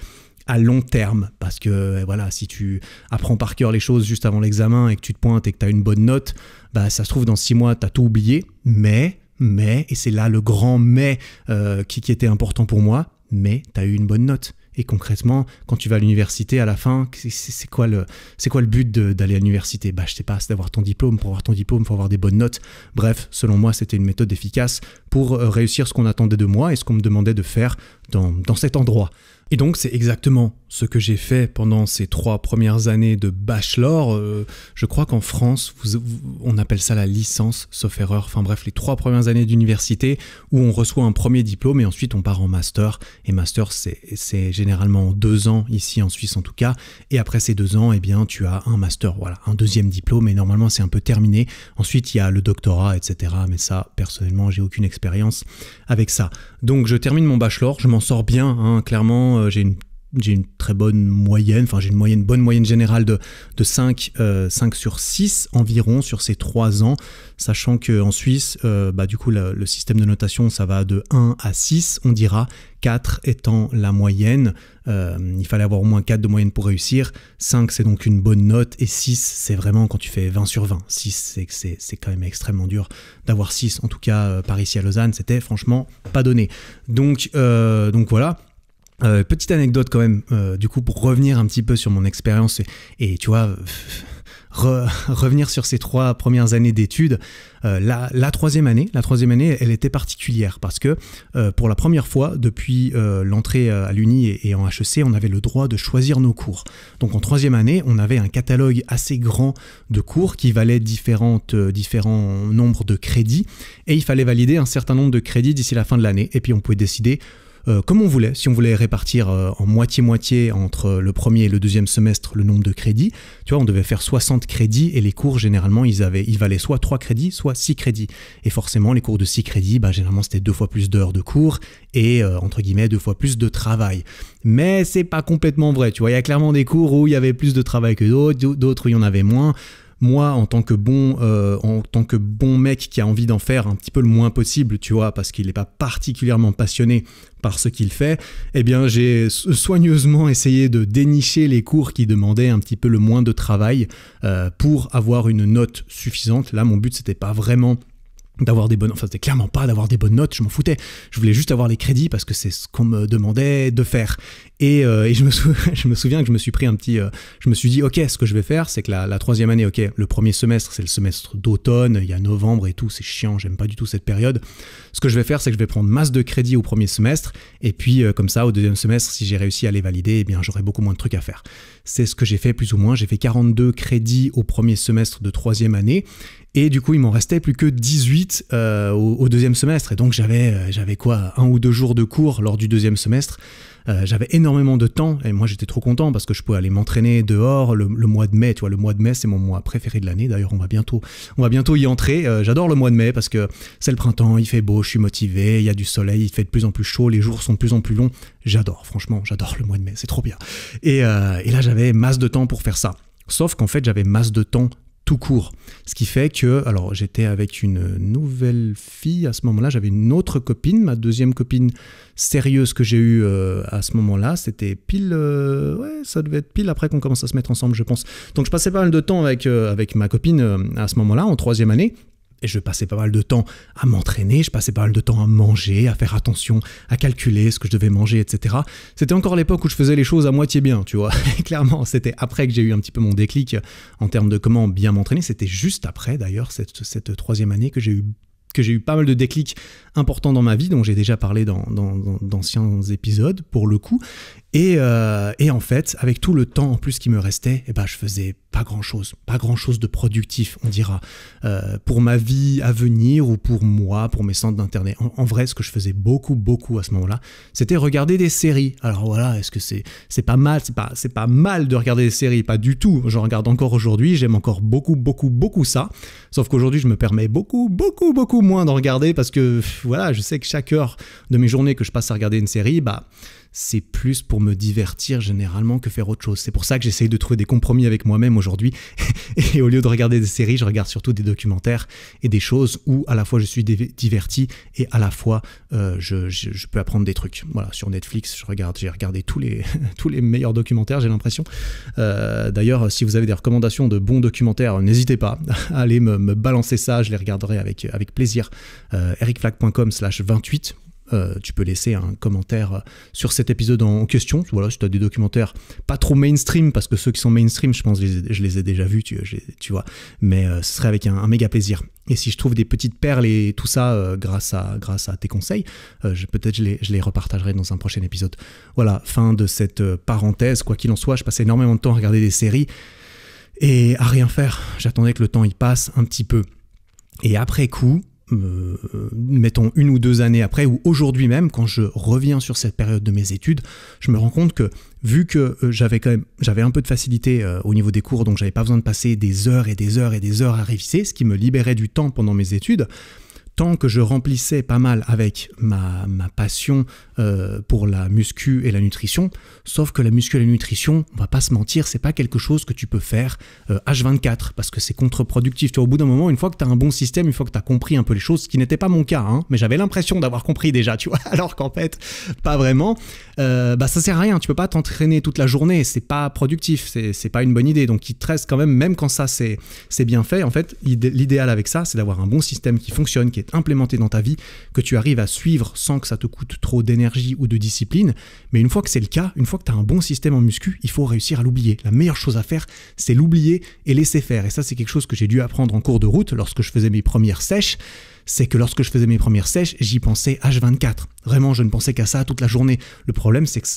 à long terme. Parce que euh, voilà, si tu apprends par cœur les choses juste avant l'examen et que tu te pointes et que tu as une bonne note, bah, ça se trouve dans six mois, tu as tout oublié. Mais, mais, et c'est là le grand mais euh, qui, était important pour moi, mais tu as eu une bonne note. Et concrètement, quand tu vas à l'université, à la fin, c'est quoi le, c'est quoi le but d'aller à l'université Bah, je sais pas, c'est d'avoir ton diplôme. Pour avoir ton diplôme, faut avoir des bonnes notes. Bref, selon moi, c'était une méthode efficace pour euh, réussir ce qu'on attendait de moi et ce qu'on me demandait de faire dans, dans cet endroit. Et donc c'est exactement ce que j'ai fait pendant ces trois premières années de bachelor, euh, je crois qu'en France, on appelle ça la licence, sauf erreur. Enfin bref, les trois premières années d'université où on reçoit un premier diplôme et ensuite on part en master. Et master, c'est généralement deux ans ici en Suisse en tout cas. Et après ces deux ans, eh bien, tu as un master, voilà, un deuxième diplôme. Et normalement, c'est un peu terminé. Ensuite, il y a le doctorat, etc. Mais ça, personnellement, j'ai aucune expérience avec ça. Donc, je termine mon bachelor, je m'en sors bien, hein, clairement. Euh, j'ai une j'ai une très bonne moyenne, enfin j'ai une moyenne, bonne moyenne générale de, 5, 5, euh, sur 6 environ sur ces 3 ans, sachant qu'en Suisse, euh, bah, du coup le, système de notation ça va de 1 à 6, on dira 4 étant la moyenne, euh, il fallait avoir au moins 4 de moyenne pour réussir, 5 c'est donc une bonne note et 6 c'est vraiment quand tu fais 20 sur 20, 6 c'est quand même extrêmement dur d'avoir 6, en tout cas par ici à Lausanne c'était franchement pas donné. Donc, donc voilà. Euh, petite anecdote quand même, euh, du coup, pour revenir un petit peu sur mon expérience et, tu vois, revenir sur ces trois premières années d'études, euh, la, troisième année, la troisième année, elle était particulière parce que pour la première fois depuis l'entrée à l'Uni et, en HEC, on avait le droit de choisir nos cours. Donc en troisième année, on avait un catalogue assez grand de cours qui valaient différentes, différents nombres de crédits et il fallait valider un certain nombre de crédits d'ici la fin de l'année et puis on pouvait décider euh, comme on voulait. Si on voulait répartir euh, en moitié-moitié entre le premier et le deuxième semestre le nombre de crédits, tu vois, on devait faire 60 crédits et les cours, généralement, ils, avaient, ils valaient soit 3 crédits, soit 6 crédits. Et forcément, les cours de 6 crédits, bah, généralement, c'était deux fois plus d'heures de cours et, euh, entre guillemets, deux fois plus de travail. Mais c'est pas complètement vrai, tu vois. Il y a clairement des cours où il y avait plus de travail que d'autres, d'autres où il y en avait moins moi, en tant que bon, euh, en tant que bon mec qui a envie d'en faire un petit peu le moins possible, tu vois, parce qu'il n'est pas particulièrement passionné par ce qu'il fait, eh bien, j'ai soigneusement essayé de dénicher les cours qui demandaient un petit peu le moins de travail euh, pour avoir une note suffisante. Là, mon but, c'était pas vraiment d'avoir des bonnes enfin c'était clairement pas d'avoir des bonnes notes je m'en foutais je voulais juste avoir les crédits parce que c'est ce qu'on me demandait de faire euh, et, je, me souviens, me souviens que je me suis pris un petit. Euh, je me suis dit, ok, ce que je vais faire, c'est que la, troisième année, ok, le premier semestre, c'est le semestre d'automne, il y a novembre et tout, c'est chiant, j'aime pas du tout cette période. Ce que je vais faire, c'est que je vais prendre masse de crédits au premier semestre, et puis euh, comme ça, au deuxième semestre, si j'ai réussi à les valider, eh bien, j'aurai beaucoup moins de trucs à faire. C'est ce que j'ai fait plus ou moins. J'ai fait 42 crédits au premier semestre de troisième année, et du coup, il m'en restait plus que 18 au, deuxième semestre. Et donc, j'avais, j'avais quoi Un ou deux jours de cours lors du deuxième semestre. Euh, j'avais énormément de temps et moi j'étais trop content parce que je pouvais aller m'entraîner dehors le, mois de mai. Tu vois, le mois de mai c'est mon mois préféré de l'année. D'ailleurs, on va bientôt, on va bientôt y entrer. Euh, j'adore le mois de mai parce que c'est le printemps, il fait beau, je suis motivé, il y a du soleil, il fait de plus en plus chaud, les jours sont de plus en plus longs. J'adore, franchement, j'adore le mois de mai, c'est trop bien. Et, euh, et là j'avais masse de temps pour faire ça. Sauf qu'en fait j'avais masse de temps tout court. Ce qui fait que, alors j'étais avec une nouvelle fille à ce moment-là, j'avais une autre copine, ma deuxième copine sérieuse que j'ai eue euh, à ce moment-là, c'était pile, euh, ouais, ça devait être pile après qu'on commence à se mettre ensemble, je pense. Donc je passais pas mal de temps avec, euh, avec ma copine à ce moment-là, en troisième année. Et je passais pas mal de temps à m'entraîner, je passais pas mal de temps à manger, à faire attention, à calculer ce que je devais manger, etc. C'était encore l'époque où je faisais les choses à moitié bien, tu vois. clairement, c'était après que j'ai eu un petit peu mon déclic en termes de comment bien m'entraîner. C'était juste après, d'ailleurs, cette, cette troisième année que j'ai eu que j'ai eu pas mal de déclics importants dans ma vie, dont j'ai déjà parlé dans, d'anciens épisodes, pour le coup. Euh, et, en fait, avec tout le temps en plus qui me restait, eh ben, je faisais pas grand chose, pas grand chose de productif, on dira, euh, pour ma vie à venir ou pour moi, pour mes centres d'internet. En, vrai, ce que je faisais beaucoup, beaucoup à ce moment-là, c'était regarder des séries. Alors voilà, est-ce que c'est c'est pas mal, c'est pas pas mal de regarder des séries, pas du tout. J'en regarde encore aujourd'hui, j'aime encore beaucoup, beaucoup, beaucoup ça. Sauf qu'aujourd'hui, je me permets beaucoup, beaucoup, beaucoup moins d'en regarder parce que voilà, je sais que chaque heure de mes journées que je passe à regarder une série, bah c'est plus pour me divertir généralement que faire autre chose. C'est pour ça que j'essaye de trouver des compromis avec moi-même aujourd'hui. et au lieu de regarder des séries, je regarde surtout des documentaires et des choses où à la fois je suis diverti et à la fois euh, je, peux apprendre des trucs. Voilà, sur Netflix, je regarde, j'ai regardé tous les, tous les meilleurs documentaires, j'ai l'impression. Euh, d'ailleurs, si vous avez des recommandations de bons documentaires, n'hésitez pas à aller me, balancer ça, je les regarderai avec, avec plaisir. Euh, slash 28 euh, tu peux laisser un commentaire euh, sur cet épisode en question. Voilà, si tu as des documentaires pas trop mainstream, parce que ceux qui sont mainstream, je pense je les ai, déjà vus, tu, euh, vois. Mais ce serait avec un, méga plaisir. Et si je trouve des petites perles et tout ça grâce, à, grâce à tes conseils, peut-être je les, je les repartagerai dans un prochain épisode. Voilà, fin de cette parenthèse. Quoi qu'il en soit, je passe énormément de temps à regarder des séries et à rien faire. J'attendais que le temps y passe un petit peu. Et après coup, mettons une ou deux années après, ou aujourd'hui même, quand je reviens sur cette période de mes études, je me rends compte que vu que euh, j'avais quand même j'avais un peu de facilité euh, au niveau des cours, donc j'avais pas besoin de passer des heures et des heures et des heures à réviser, ce qui me libérait du temps pendant mes études, tant que je remplissais pas mal avec ma, ma passion euh, pour la muscu et la nutrition, sauf que la muscu et la nutrition, on va pas se mentir, c'est pas quelque chose que tu peux faire H24 euh, parce que c'est contre-productif. au bout d'un moment, une fois que tu as un bon système, une fois que tu as compris un peu les choses, ce qui n'était pas mon cas, hein, mais j'avais l'impression d'avoir compris déjà, tu vois, alors qu'en fait, pas vraiment, euh, bah ça sert à rien. Tu peux pas t'entraîner toute la journée, c'est pas productif, c'est pas une bonne idée. Donc il te reste quand même, même quand ça c'est bien fait, en fait, l'idéal avec ça, c'est d'avoir un bon système qui fonctionne, qui implémenté dans ta vie, que tu arrives à suivre sans que ça te coûte trop d'énergie ou de discipline. Mais une fois que c'est le cas, une fois que tu as un bon système en muscu, il faut réussir à l'oublier. La meilleure chose à faire, c'est l'oublier et laisser faire. Et ça, c'est quelque chose que j'ai dû apprendre en cours de route lorsque je faisais mes premières sèches c'est que lorsque je faisais mes premières sèches, j'y pensais H24. Vraiment, je ne pensais qu'à ça toute la journée. Le problème, c'est que,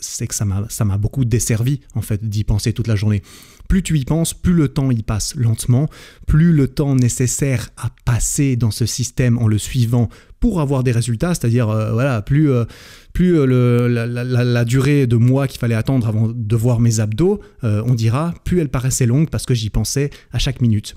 c'est que, ça, m'a, beaucoup desservi, en fait, d'y penser toute la journée. Plus tu y penses, plus le temps y passe lentement, plus le temps nécessaire à passer dans ce système en le suivant pour avoir des résultats, c'est-à-dire, euh, voilà, plus, euh, plus euh, la, durée de mois qu'il fallait attendre avant de voir mes abdos, on dira, plus elle paraissait longue parce que j'y pensais à chaque minute.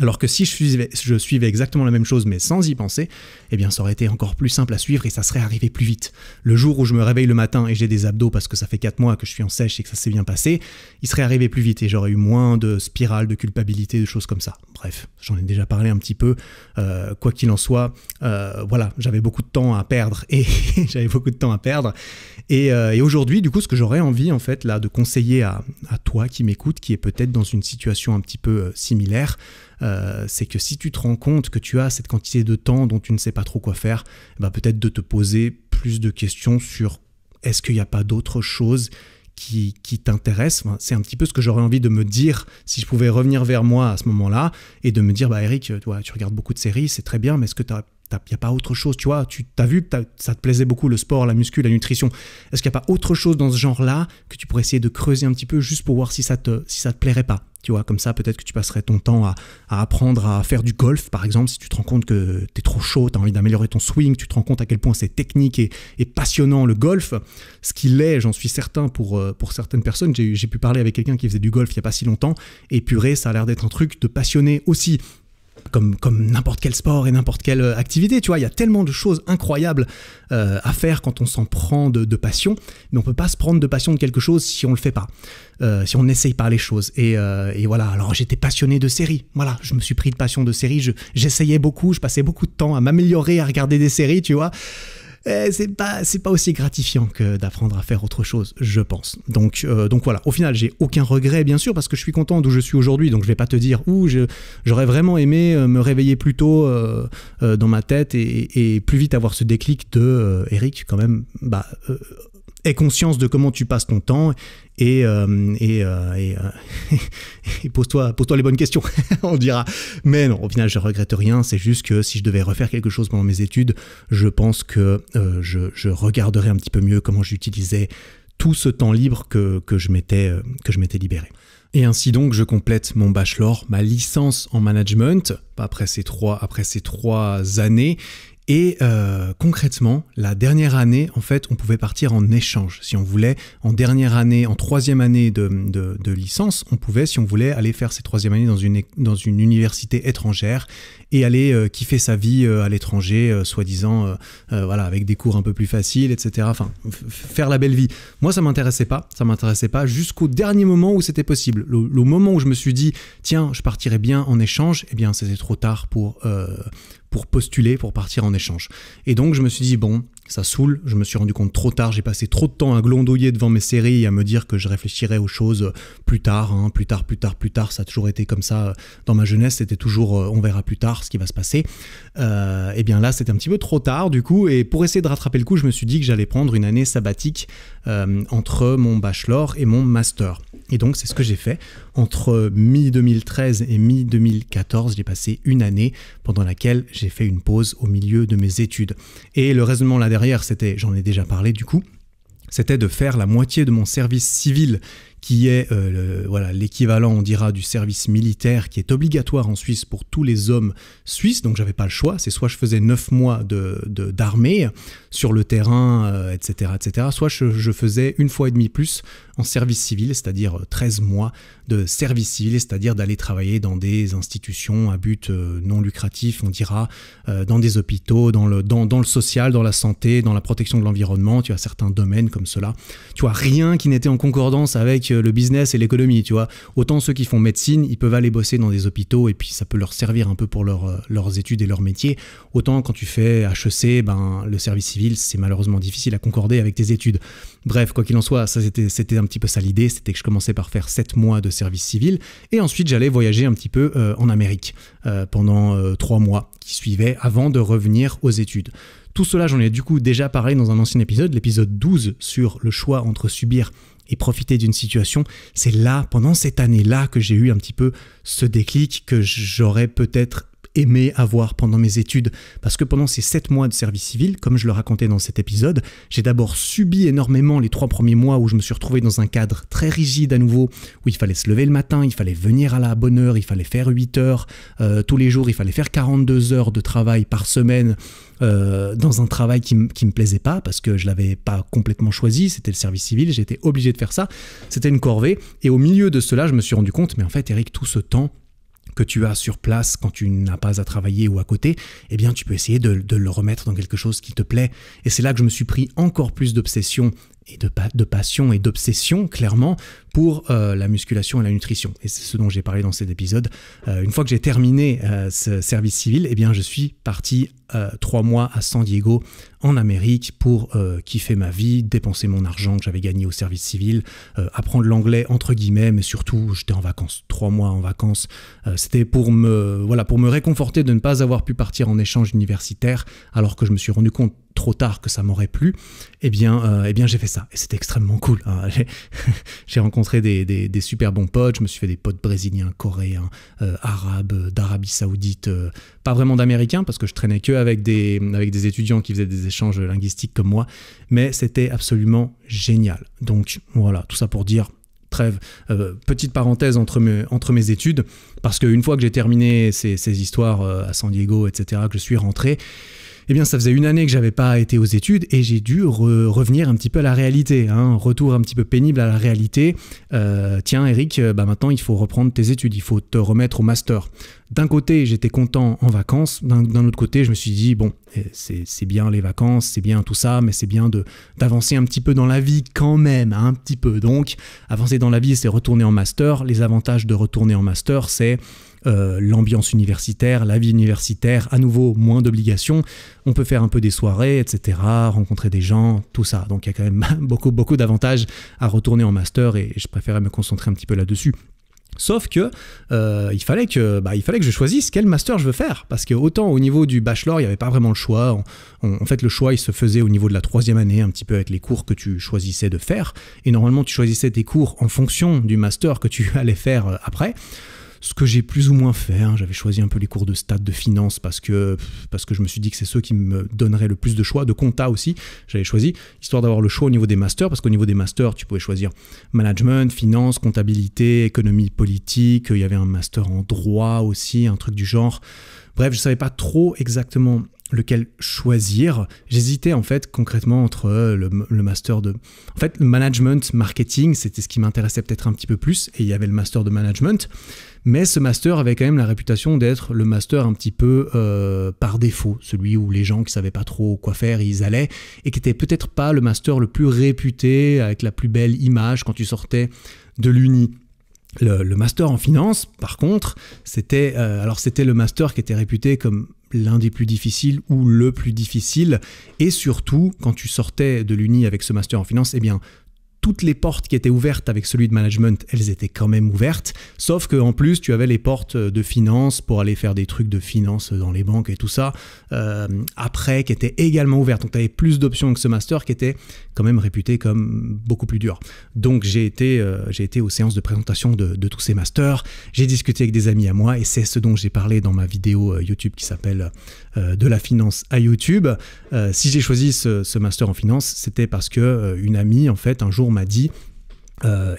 Alors que si je suivais, exactement la même chose mais sans y penser, eh bien ça aurait été encore plus simple à suivre et ça serait arrivé plus vite. Le jour où je me réveille le matin et j'ai des abdos parce que ça fait 4 mois que je suis en sèche et que ça s'est bien passé, il serait arrivé plus vite et j'aurais eu moins de spirales, de culpabilité, de choses comme ça. Bref, j'en ai déjà parlé un petit peu. Euh, quoi qu'il en soit, euh, voilà, j'avais beaucoup de temps à perdre et j'avais beaucoup de temps à perdre euh, et, aujourd'hui, du coup, ce que j'aurais envie, en fait, là, de conseiller à, toi qui m'écoute, qui est peut-être dans une situation un petit peu euh, similaire, euh, c'est que si tu te rends compte que tu as cette quantité de temps dont tu ne sais pas trop quoi faire, eh ben, peut-être de te poser plus de questions sur est-ce qu'il n'y a pas d'autres choses qui, qui c'est un petit peu ce que j'aurais envie de me dire si je pouvais revenir vers moi à ce moment-là et de me dire, bah Eric, toi, tu regardes beaucoup de séries, c'est très bien, mais est-ce que tu as n'y a pas autre chose, tu vois, tu t'as vu, que ça te plaisait beaucoup le sport, la muscu, la nutrition. Est-ce qu'il n'y a pas autre chose dans ce genre-là que tu pourrais essayer de creuser un petit peu juste pour voir si ça te, si ça te plairait pas Tu vois, comme ça, peut-être que tu passerais ton temps à, apprendre à faire du golf, par exemple, si tu te rends compte que tu es trop chaud, tu as envie d'améliorer ton swing, tu te rends compte à quel point c'est technique et, et, passionnant le golf, ce qu'il est, j'en suis certain, pour, euh, pour certaines personnes. J'ai pu parler avec quelqu'un qui faisait du golf il n'y a pas si longtemps, et purée, ça a l'air d'être un truc de passionné aussi comme, comme n'importe quel sport et n'importe quelle euh, activité, tu vois, il y a tellement de choses incroyables euh, à faire quand on s'en prend de, passion, mais on peut pas se prendre de passion de quelque chose si on le fait pas, euh, si on n'essaye pas les choses. Et, voilà, alors j'étais passionné de séries, voilà, je me suis pris de passion de séries, j'essayais beaucoup, je passais beaucoup de temps à m'améliorer, à regarder des séries, tu vois. Eh, c'est pas, pas aussi gratifiant que d'apprendre à faire autre chose, je pense. Donc, euh, donc voilà, au final, j'ai aucun regret, bien sûr, parce que je suis content d'où je suis aujourd'hui. Donc je vais pas te dire, ouh, j'aurais vraiment aimé euh, me réveiller plus tôt euh, dans ma tête et, et, plus vite avoir ce déclic de Eric, quand même, bah, aie conscience de comment tu passes ton temps et, euh, et, euh, euh, pose-toi les bonnes questions, on dira. Mais non, au final, je regrette rien. C'est juste que si je devais refaire quelque chose pendant mes études, je pense que je, je, regarderais un petit peu mieux comment j'utilisais tout ce temps libre que, que je m'étais libéré. Et ainsi donc, je complète mon bachelor, ma licence en management, après ces trois, après ces trois années, et euh, concrètement, la dernière année, en fait, on pouvait partir en échange. Si on voulait, en dernière année, en troisième année de, de, de licence, on pouvait, si on voulait, aller faire ses troisième années dans une, dans une université étrangère et aller euh, kiffer sa vie euh, à l'étranger, soi-disant, voilà, avec des cours un peu plus faciles, etc. Enfin, faire la belle vie. Moi, ça m'intéressait pas. Ça m'intéressait pas jusqu'au dernier moment où c'était possible. Le, le, moment où je me suis dit, tiens, je partirais bien en échange, eh bien, c'était trop tard pour pour postuler, pour partir en échange. Et donc je me suis dit, bon, ça saoule, je me suis rendu compte trop tard, j'ai passé trop de temps à glandouiller devant mes séries et à me dire que je réfléchirais aux choses plus tard, hein, plus tard, plus tard, plus tard, ça a toujours été comme ça euh, dans ma jeunesse, c'était toujours euh, on verra plus tard ce qui va se passer. Euh, et bien là c'était un petit peu trop tard du coup, et pour essayer de rattraper le coup, je me suis dit que j'allais prendre une année sabbatique entre mon bachelor et mon master. Et donc c'est ce que j'ai fait entre mi-2013 et mi-2014, j'ai passé une année pendant laquelle j'ai fait une pause au milieu de mes études. Et le raisonnement là derrière, c'était, j'en ai déjà parlé du coup, c'était de faire la moitié de mon service civil qui est euh, voilà l'équivalent on dira du service militaire qui est obligatoire en Suisse pour tous les hommes suisses donc j'avais pas le choix c'est soit je faisais neuf mois de d'armée sur le terrain etc euh, etc soit je, faisais une fois et demi plus en service civil, c'est-à-dire 13 euh, mois de service civil, c'est-à-dire d'aller travailler dans des institutions à but euh, non lucratif, on dira, euh, dans des hôpitaux, dans le, dans, le social, dans la santé, dans la protection de l'environnement, tu as certains domaines comme cela. Tu vois, rien qui n'était en concordance avec le business et l'économie, tu vois. Autant ceux qui font médecine, ils peuvent aller bosser dans des hôpitaux et puis ça peut leur servir un peu pour leur, leurs études et leur métier. Autant quand tu fais HEC, ben, le service civil, c'est malheureusement difficile à concorder avec tes études. Bref, quoi qu'il en soit, ça c'était, un petit peu ça l'idée, c'était que je commençais par faire 7 mois de service civil, et ensuite j'allais voyager un petit peu euh, en Amérique euh, pendant 3 euh, mois qui suivaient avant de revenir aux études. Tout cela, j'en ai du coup déjà parlé dans un ancien épisode, l'épisode 12 sur le choix entre subir et profiter d'une situation, c'est là, pendant cette année-là, que j'ai eu un petit peu ce déclic que j'aurais peut-être aimé avoir pendant mes études, parce que pendant ces 7 mois de service civil, comme je le racontais dans cet épisode, j'ai d'abord subi énormément les 3 premiers mois où je me suis retrouvé dans un cadre très rigide à nouveau, où il fallait se lever le matin, il fallait venir à la bonne heure, il fallait faire 8 heures euh, tous les jours, il fallait faire 42 heures de travail par semaine. Euh, dans un travail qui, ne me plaisait pas parce que je l'avais pas complètement choisi, c'était le service civil, j'étais obligé de faire ça, c'était une corvée et au milieu de cela, je me suis rendu compte mais en fait Eric tout ce temps que tu as sur place quand tu n'as pas à travailler ou à côté, eh bien tu peux essayer de, le remettre dans quelque chose qui te plaît. Et c'est là que je me suis pris encore plus d'obsession et de, passion et d'obsession, clairement, pour euh, la musculation et la nutrition. Et c'est ce dont j'ai parlé dans cet épisode. Euh, une fois que j'ai terminé euh, ce service civil, eh bien, je suis parti euh, trois mois à San Diego, en Amérique, pour euh, kiffer ma vie, dépenser mon argent que j'avais gagné au service civil, euh, apprendre l'anglais entre guillemets, mais surtout j'étais en vacances, trois mois en vacances. C'était pour me voilà pour me réconforter de ne pas avoir pu partir en échange universitaire, alors que je me suis rendu compte trop tard que ça m'aurait plu, et eh bien, euh, eh bien j'ai fait ça. Et c'était extrêmement cool. Hein. J'ai rencontré des, super bons potes. Je me suis fait des potes brésiliens, coréens, arabes, d'Arabie saoudite. pas vraiment d'américains parce que je traînais que avec des, avec des étudiants qui faisaient des échanges linguistiques comme moi, mais c'était absolument génial. Donc voilà, tout ça pour dire trêve, euh, petite parenthèse entre mes, entre mes études, parce qu'une fois que j'ai terminé ces, histoires euh, à San Diego, etc., que je suis rentré, eh bien, ça faisait une année que j'avais pas été aux études et j'ai dû revenir un petit peu à la réalité. un hein. Retour un petit peu pénible à la réalité. Euh, tiens, Eric, euh, bah, maintenant, il faut reprendre tes études. Il faut te remettre au master. D'un côté, j'étais content en vacances. D'un autre côté, je me suis dit, bon, eh, c'est bien les vacances, c'est bien tout ça, mais c'est bien d'avancer un petit peu dans la vie quand même, hein, un petit peu. Donc, avancer dans la vie, c'est retourner en master. Les avantages de retourner en master, c'est euh, l'ambiance universitaire, la vie universitaire, à nouveau moins d'obligations, on peut faire un peu des soirées, etc., rencontrer des gens, tout ça. Donc il y a quand même beaucoup, beaucoup d'avantages à retourner en master et je préférais me concentrer un petit peu là-dessus. Sauf que euh, il fallait que bah, il fallait que je choisisse quel master je veux faire parce que autant au niveau du bachelor il n'y avait pas vraiment le choix. en fait le choix il se faisait au niveau de la troisième année un petit peu avec les cours que tu choisissais de faire et normalement tu choisissais tes cours en fonction du master que tu allais faire euh, après ce que j'ai plus ou moins fait. Hein. J'avais choisi un peu les cours de stade de finance, parce que, parce que je me suis dit que c'est ceux qui me donneraient le plus de choix, de compta aussi. J'avais choisi, histoire d'avoir le choix au niveau des masters, parce qu'au niveau des masters, tu pouvais choisir management, finance, comptabilité, économie politique. Il y avait un master en droit aussi, un truc du genre. Bref, je ne savais pas trop exactement lequel choisir. J'hésitais en fait concrètement entre euh, le, master de... En fait, le management marketing, c'était ce qui m'intéressait peut-être un petit peu plus, et il y avait le master de management, mais ce master avait quand même la réputation d'être le master un petit peu euh, par défaut, celui où les gens qui savaient pas trop quoi faire, ils allaient, et qui était peut-être pas le master le plus réputé, avec la plus belle image quand tu sortais de l'Uni. Le, master en finance, par contre, c'était euh, alors c'était le master qui était réputé comme l'un des plus difficiles ou le plus difficile. Et surtout, quand tu sortais de l'Uni avec ce master en finance, eh bien, toutes les portes qui étaient ouvertes avec celui de management, elles étaient quand même ouvertes. Sauf qu'en plus, tu avais les portes euh, de finance pour aller faire des trucs de finance euh, dans les banques et tout ça, euh, après, qui étaient également ouvertes. Donc, tu avais plus d'options que ce master qui était quand même réputé comme beaucoup plus dur. Donc, j'ai été, été aux séances de présentation de tous ces masters. J'ai discuté avec des amis à moi et c'est ce dont j'ai parlé dans ma vidéo YouTube qui s'appelle euh, de la finance à YouTube. Euh, si j'ai choisi ce, master en finance, c'était parce que euh, une amie en fait un jour m'a dit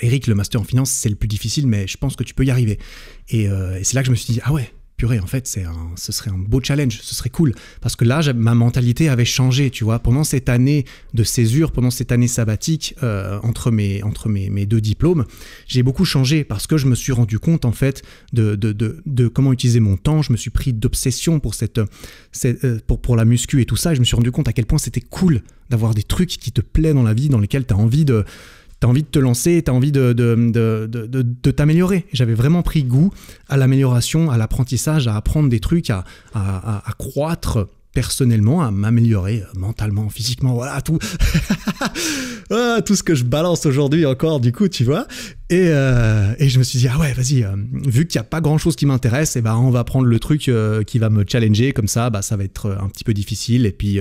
Eric, le master en finance, c'est le plus difficile, mais je pense que tu peux y arriver. et c'est là que je me suis dit, ah ouais, en fait, c'est un, ce serait un beau challenge, ce serait cool. Parce que là, ma mentalité avait changé, tu vois. Pendant cette année de césure, pendant cette année sabbatique, euh, entre, mes, entre mes, deux diplômes, j'ai beaucoup changé parce que je me suis rendu compte, en fait, de, de, comment utiliser mon temps. Je me suis pris d'obsession pour, cette, euh, pour, pour la muscu et tout ça. Et je me suis rendu compte à quel point c'était cool d'avoir des trucs qui te plaisent dans la vie, dans lesquels tu as envie de T'as envie de te lancer, t'as envie de, de, t'améliorer. J'avais vraiment pris goût à l'amélioration, à l'apprentissage, à apprendre des trucs, à, à, à croître personnellement à m'améliorer euh, mentalement, physiquement, voilà tout. Ah, tout ce que je balance aujourd'hui encore, du coup, tu vois. Et, euh, je me suis dit, ah ouais, vas-y, euh, vu qu'il n'y a pas grand chose qui m'intéresse, et eh ben, on va prendre le truc qui va me challenger, comme ça, bah, ça va être un petit peu difficile, et puis,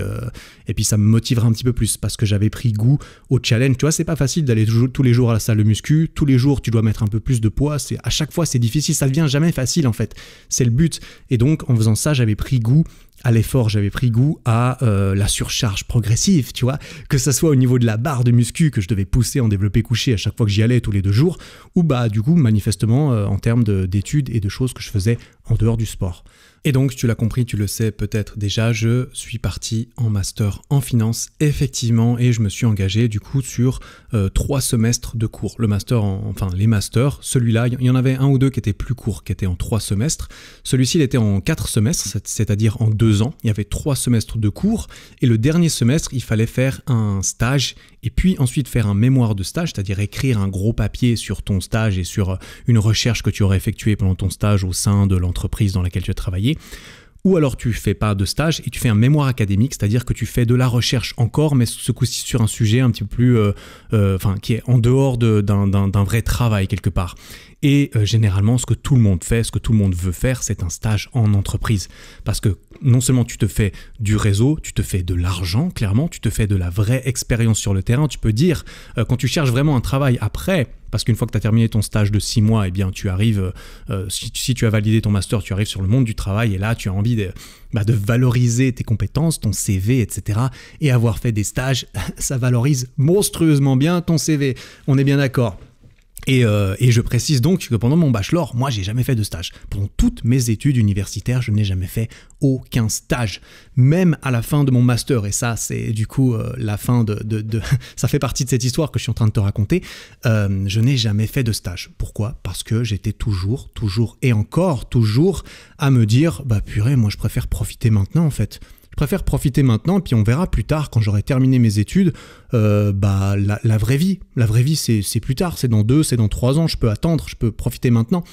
et puis ça me motivera un petit peu plus, parce que j'avais pris goût au challenge. Tu vois, c'est pas facile d'aller tous les jours à la salle de muscu, tous les jours tu dois mettre un peu plus de poids, c'est à chaque fois c'est difficile, ça ne devient jamais facile en fait. C'est le but. Et donc, en faisant ça, j'avais pris goût à l'effort, j'avais pris goût à euh, la surcharge progressive, tu vois, que ça soit au niveau de la barre de muscu que je devais pousser en développé couché à chaque fois que j'y allais tous les deux jours, ou bah du coup manifestement euh, en termes d'études et de choses que je faisais en dehors du sport. Et donc, tu l'as compris, tu le sais peut-être déjà, je suis parti en master en finance, effectivement, et je me suis engagé du coup sur euh, trois semestres de cours. Le master, enfin les masters, celui-là, il y en avait un ou deux qui étaient plus courts, qui étaient en trois semestres. Celui-ci, il était en quatre semestres, c'est-à-dire en deux ans. Il y avait trois semestres de cours, et le dernier semestre, il fallait faire un stage, et puis ensuite faire un mémoire de stage, c'est-à-dire écrire un gros papier sur ton stage et sur euh, une recherche que tu aurais effectuée pendant ton stage au sein de l'entreprise dans laquelle tu as travaillé ou alors tu fais pas de stage et tu fais un mémoire académique, c'est-à-dire que tu fais de la recherche encore, mais ce coup-ci sur un sujet un petit peu plus, euh, euh, enfin, qui est en dehors d'un vrai travail quelque part. Et euh, généralement, ce que tout le monde fait, ce que tout le monde veut faire, c'est un stage en entreprise. Parce que non seulement tu te fais du réseau, tu te fais de l'argent, clairement, tu te fais de la vraie expérience sur le terrain. Tu peux dire, euh, quand tu cherches vraiment un travail après, parce qu'une fois que tu as terminé ton stage de six mois, eh bien, tu arrives, euh, euh, si, tu as validé ton master, tu arrives sur le monde du travail et là, tu as envie de bah, valoriser tes compétences, ton CV, etc. Et avoir fait des stages, ça valorise monstrueusement bien ton CV. On est bien d'accord. Euh, et, je précise donc que pendant mon bachelor, moi, j'ai jamais fait de stage. Pendant toutes mes études universitaires, je n'ai jamais fait aucun stage, même à la fin de mon master. Et ça, c'est du coup euh, la fin de, ça fait partie de cette histoire que je suis en train de te raconter. Euh, je n'ai jamais fait de stage. Pourquoi Parce que j'étais toujours, toujours et encore, toujours à me dire, bah purée, moi, je préfère profiter maintenant, en fait préfère profiter maintenant, puis on verra plus tard, quand j'aurai terminé mes études, euh, bah, la, la, vraie vie. La vraie vie, c'est plus tard, c'est dans deux, c'est dans trois ans, je peux attendre, je peux profiter maintenant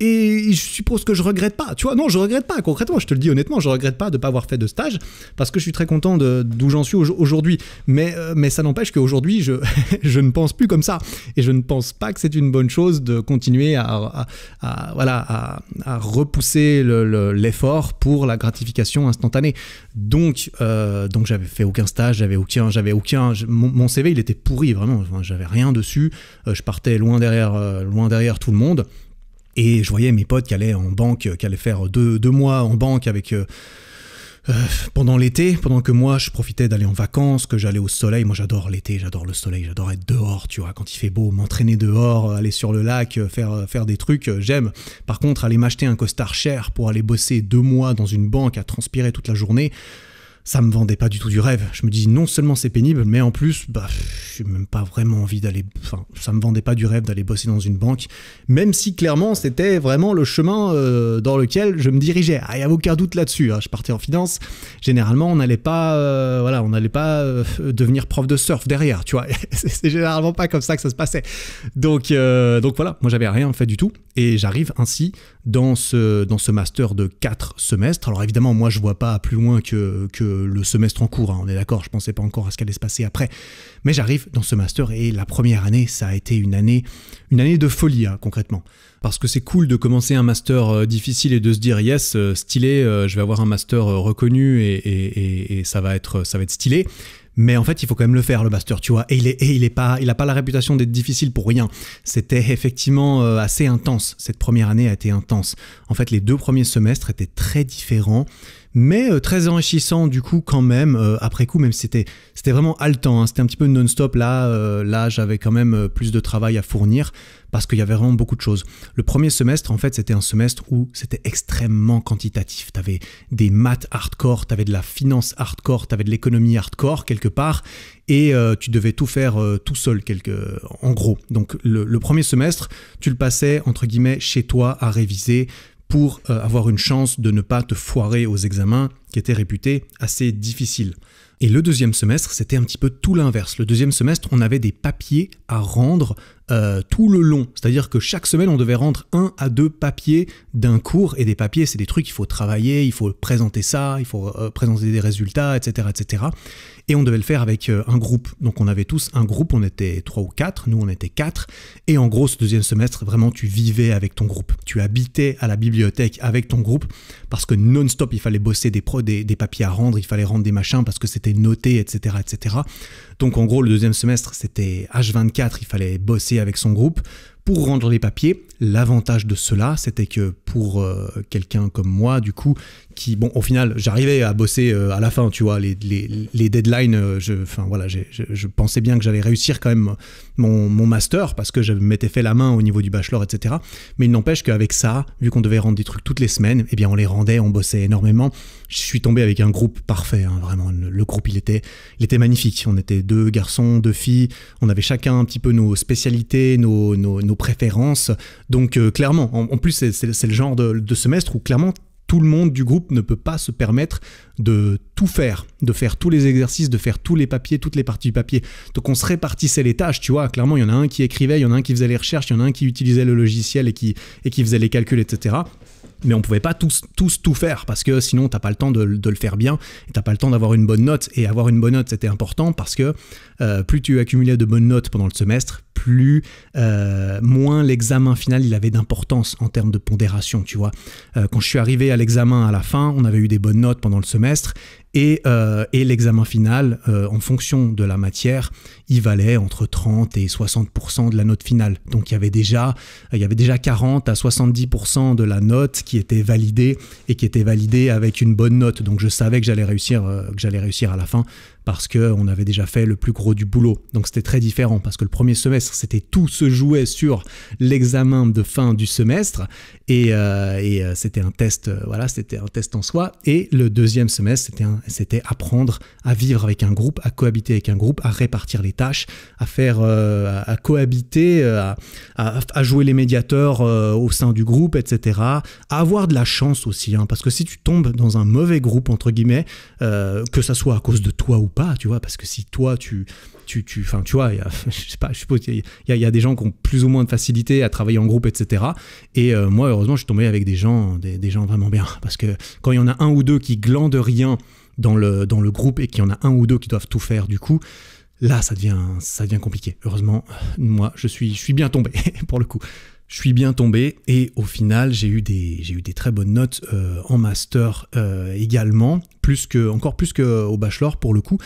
et je suppose que je regrette pas. Tu vois, non, je regrette pas. Concrètement, je te le dis honnêtement, je regrette pas de ne pas avoir fait de stage parce que je suis très content d'où j'en suis aujourd'hui. Mais, euh, mais ça n'empêche qu'aujourd'hui, je, je ne pense plus comme ça. Et je ne pense pas que c'est une bonne chose de continuer à, voilà, à, repousser l'effort pour la gratification instantanée. Donc, euh, donc j'avais fait aucun stage, j'avais aucun, j'avais aucun. Mon, CV, il était pourri, vraiment. J'avais rien dessus. Euh, je partais loin derrière, loin derrière tout le monde. Et je voyais mes potes qui allaient en banque, euh, qui allaient faire deux, mois en banque avec... Euh, euh, pendant l'été, pendant que moi je profitais d'aller en vacances, que j'allais au soleil, moi j'adore l'été, j'adore le soleil, j'adore être dehors, tu vois, quand il fait beau, m'entraîner dehors, aller sur le lac, faire, faire des trucs, j'aime. Par contre, aller m'acheter un costard cher pour aller bosser deux mois dans une banque à transpirer toute la journée, ça me vendait pas du tout du rêve. Je me dis non seulement c'est pénible, mais en plus, bah, j'ai même pas vraiment envie d'aller. Enfin, ça me vendait pas du rêve d'aller bosser dans une banque, même si clairement c'était vraiment le chemin euh, dans lequel je me dirigeais. Ah, y a aucun doute là-dessus. Hein. Je partais en finance. Généralement, on n'allait pas, euh, voilà, on n'allait pas euh, devenir prof de surf derrière, tu vois. c'est généralement pas comme ça que ça se passait. Donc, donc voilà, moi j'avais rien fait du tout, et j'arrive ainsi dans ce, dans ce master de 4 semestres. Alors évidemment, moi, je ne vois pas plus loin que, que le semestre en cours, hein, on est d'accord, je ne pensais pas encore à ce qu'allait se passer après. Mais j'arrive dans ce master et la première année, ça a été une année, une année de folie, hein, concrètement. Parce que c'est cool de commencer un master euh, difficile et de se dire, yes, euh, stylé, euh, je vais avoir un master reconnu et, et ça, va être, ça va être stylé mais en fait, il faut quand même le faire, le master, tu vois. Et il est, et il est pas, il a pas la réputation d'être difficile pour rien. C'était effectivement euh, assez intense. Cette première année a été intense. En fait, les deux premiers semestres étaient très différents mais euh, très enrichissant du coup quand même euh, après coup même c'était c'était vraiment haletant hein. c'était un petit peu non-stop là euh, là j'avais quand même plus de travail à fournir parce qu'il y avait vraiment beaucoup de choses le premier semestre en fait c'était un semestre où c'était extrêmement quantitatif Tu avais des maths hardcore tu t'avais de la finance hardcore t'avais de l'économie hardcore quelque part et tu devais tout faire tout seul quelque en gros donc le, le premier semestre tu le passais entre guillemets chez toi à réviser pour euh, avoir une chance de ne pas te foirer aux examens qui étaient réputés assez difficiles. Et le deuxième semestre, c'était un petit peu tout l'inverse. Le deuxième semestre, on avait des papiers à rendre euh, tout le long. C'est-à-dire que chaque semaine, on devait rendre un à deux papiers d'un cours. Et des papiers, c'est des trucs qu'il faut travailler, il faut présenter ça, il faut euh, présenter des résultats, etc., etc. Et on devait le faire avec euh, un groupe. Donc on avait tous un groupe, on était trois ou quatre, nous on était quatre. Et en gros, ce deuxième semestre, vraiment, tu vivais avec ton groupe. Tu habitais à la bibliothèque avec ton groupe parce que non-stop, il fallait bosser des, pro, des, des papiers à rendre, il fallait rendre des machins parce que c'était noté, etc., etc. Donc en gros, le deuxième semestre, c'était H24, il fallait bosser avec son groupe pour rendre les papiers. L'avantage de cela, c'était que pour euh, quelqu'un comme moi, du coup, qui, bon, au final, j'arrivais à bosser euh, à la fin, tu vois, les, les, les deadlines, euh, je, enfin voilà, je, je, pensais bien que j'allais réussir quand même mon, mon master parce que je m'étais fait la main au niveau du bachelor, etc. Mais il n'empêche qu'avec ça, vu qu'on devait rendre des trucs toutes les semaines, et eh bien, on les rendait, on bossait énormément. Je suis tombé avec un groupe parfait, hein, vraiment. Le groupe, il était, il était magnifique. On était deux garçons, deux filles. On avait chacun un petit peu nos spécialités, nos, nos préférences. Donc euh, clairement, en, plus c'est le genre de, semestre où clairement tout le monde du groupe ne peut pas se permettre de tout faire, de faire tous les exercices, de faire tous les papiers, toutes les parties du papier. Donc on se répartissait les tâches, tu vois. Clairement, il y en a un qui écrivait, il y en a un qui faisait les recherches, il y en a un qui utilisait le logiciel et qui, et qui faisait les calculs, etc mais on pouvait pas tous, tout faire parce que sinon t'as pas le temps de, le faire bien et t'as pas le temps d'avoir une bonne note et avoir une bonne note c'était important parce que euh, plus tu accumulais de bonnes notes pendant le semestre plus euh, moins l'examen final il avait d'importance en termes de pondération tu vois euh, quand je suis arrivé à l'examen à la fin on avait eu des bonnes notes pendant le semestre euh, et, l'examen final, euh, en fonction de la matière, il valait entre 30 et 60% de la note finale. Donc il y avait déjà, il y avait déjà 40 à 70% de la note qui était validée et qui était validée avec une bonne note. Donc je savais que j'allais réussir, euh, que j'allais réussir à la fin parce qu'on avait déjà fait le plus gros du boulot. Donc c'était très différent parce que le premier semestre, c'était tout se jouer sur l'examen de fin du semestre et, euh, euh, c'était un test, euh, voilà, c'était un test en soi. Et le deuxième semestre, c'était apprendre à vivre avec un groupe, à cohabiter avec un groupe, à répartir les tâches, à faire, à, cohabiter, à, jouer les médiateurs au sein du groupe, etc. À avoir de la chance aussi, hein, parce que si tu tombes dans un mauvais groupe entre guillemets, que ça soit à cause de toi ou pas tu vois, parce que si toi, tu. tu, tu enfin, tu vois, je sais pas, je suppose qu'il y, y, a des gens qui ont plus ou moins de facilité à travailler en groupe, etc. Et euh, moi, heureusement, je suis tombé avec des gens, des, gens vraiment bien. Parce que quand il y en a un ou deux qui glandent rien dans le, dans le groupe et qu'il y en a un ou deux qui doivent tout faire, du coup, là, ça devient, ça devient compliqué. Heureusement, moi, je suis, je suis bien tombé, pour le coup je suis bien tombé et au final j'ai eu des j'ai eu des très bonnes notes euh, en master euh, également plus que encore plus qu'au bachelor pour le coup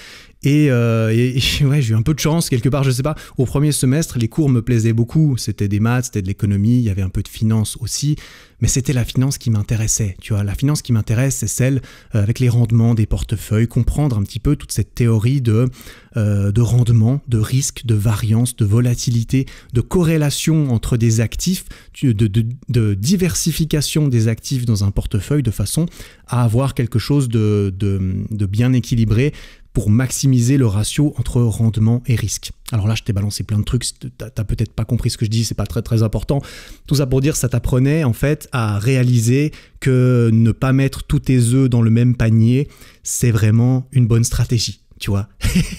et, euh, ouais, j'ai eu un peu de chance quelque part, je sais pas. Au premier semestre, les cours me plaisaient beaucoup. C'était des maths, c'était de l'économie, il y avait un peu de finance aussi. Mais c'était la finance qui m'intéressait, tu vois. La finance qui m'intéresse, c'est celle euh, avec les rendements des portefeuilles, comprendre un petit peu toute cette théorie de, euh, de rendement, de risque, de variance, de volatilité, de corrélation entre des actifs, de, de diversification des actifs dans un portefeuille de façon à avoir quelque chose de, de bien équilibré pour maximiser le ratio entre rendement et risque. Alors là, je t'ai balancé plein de trucs, t'as peut-être pas compris ce que je dis, c'est pas très très important. Tout ça pour dire, ça t'apprenait en fait à réaliser que ne pas mettre tous tes œufs dans le même panier, c'est vraiment une bonne stratégie tu vois.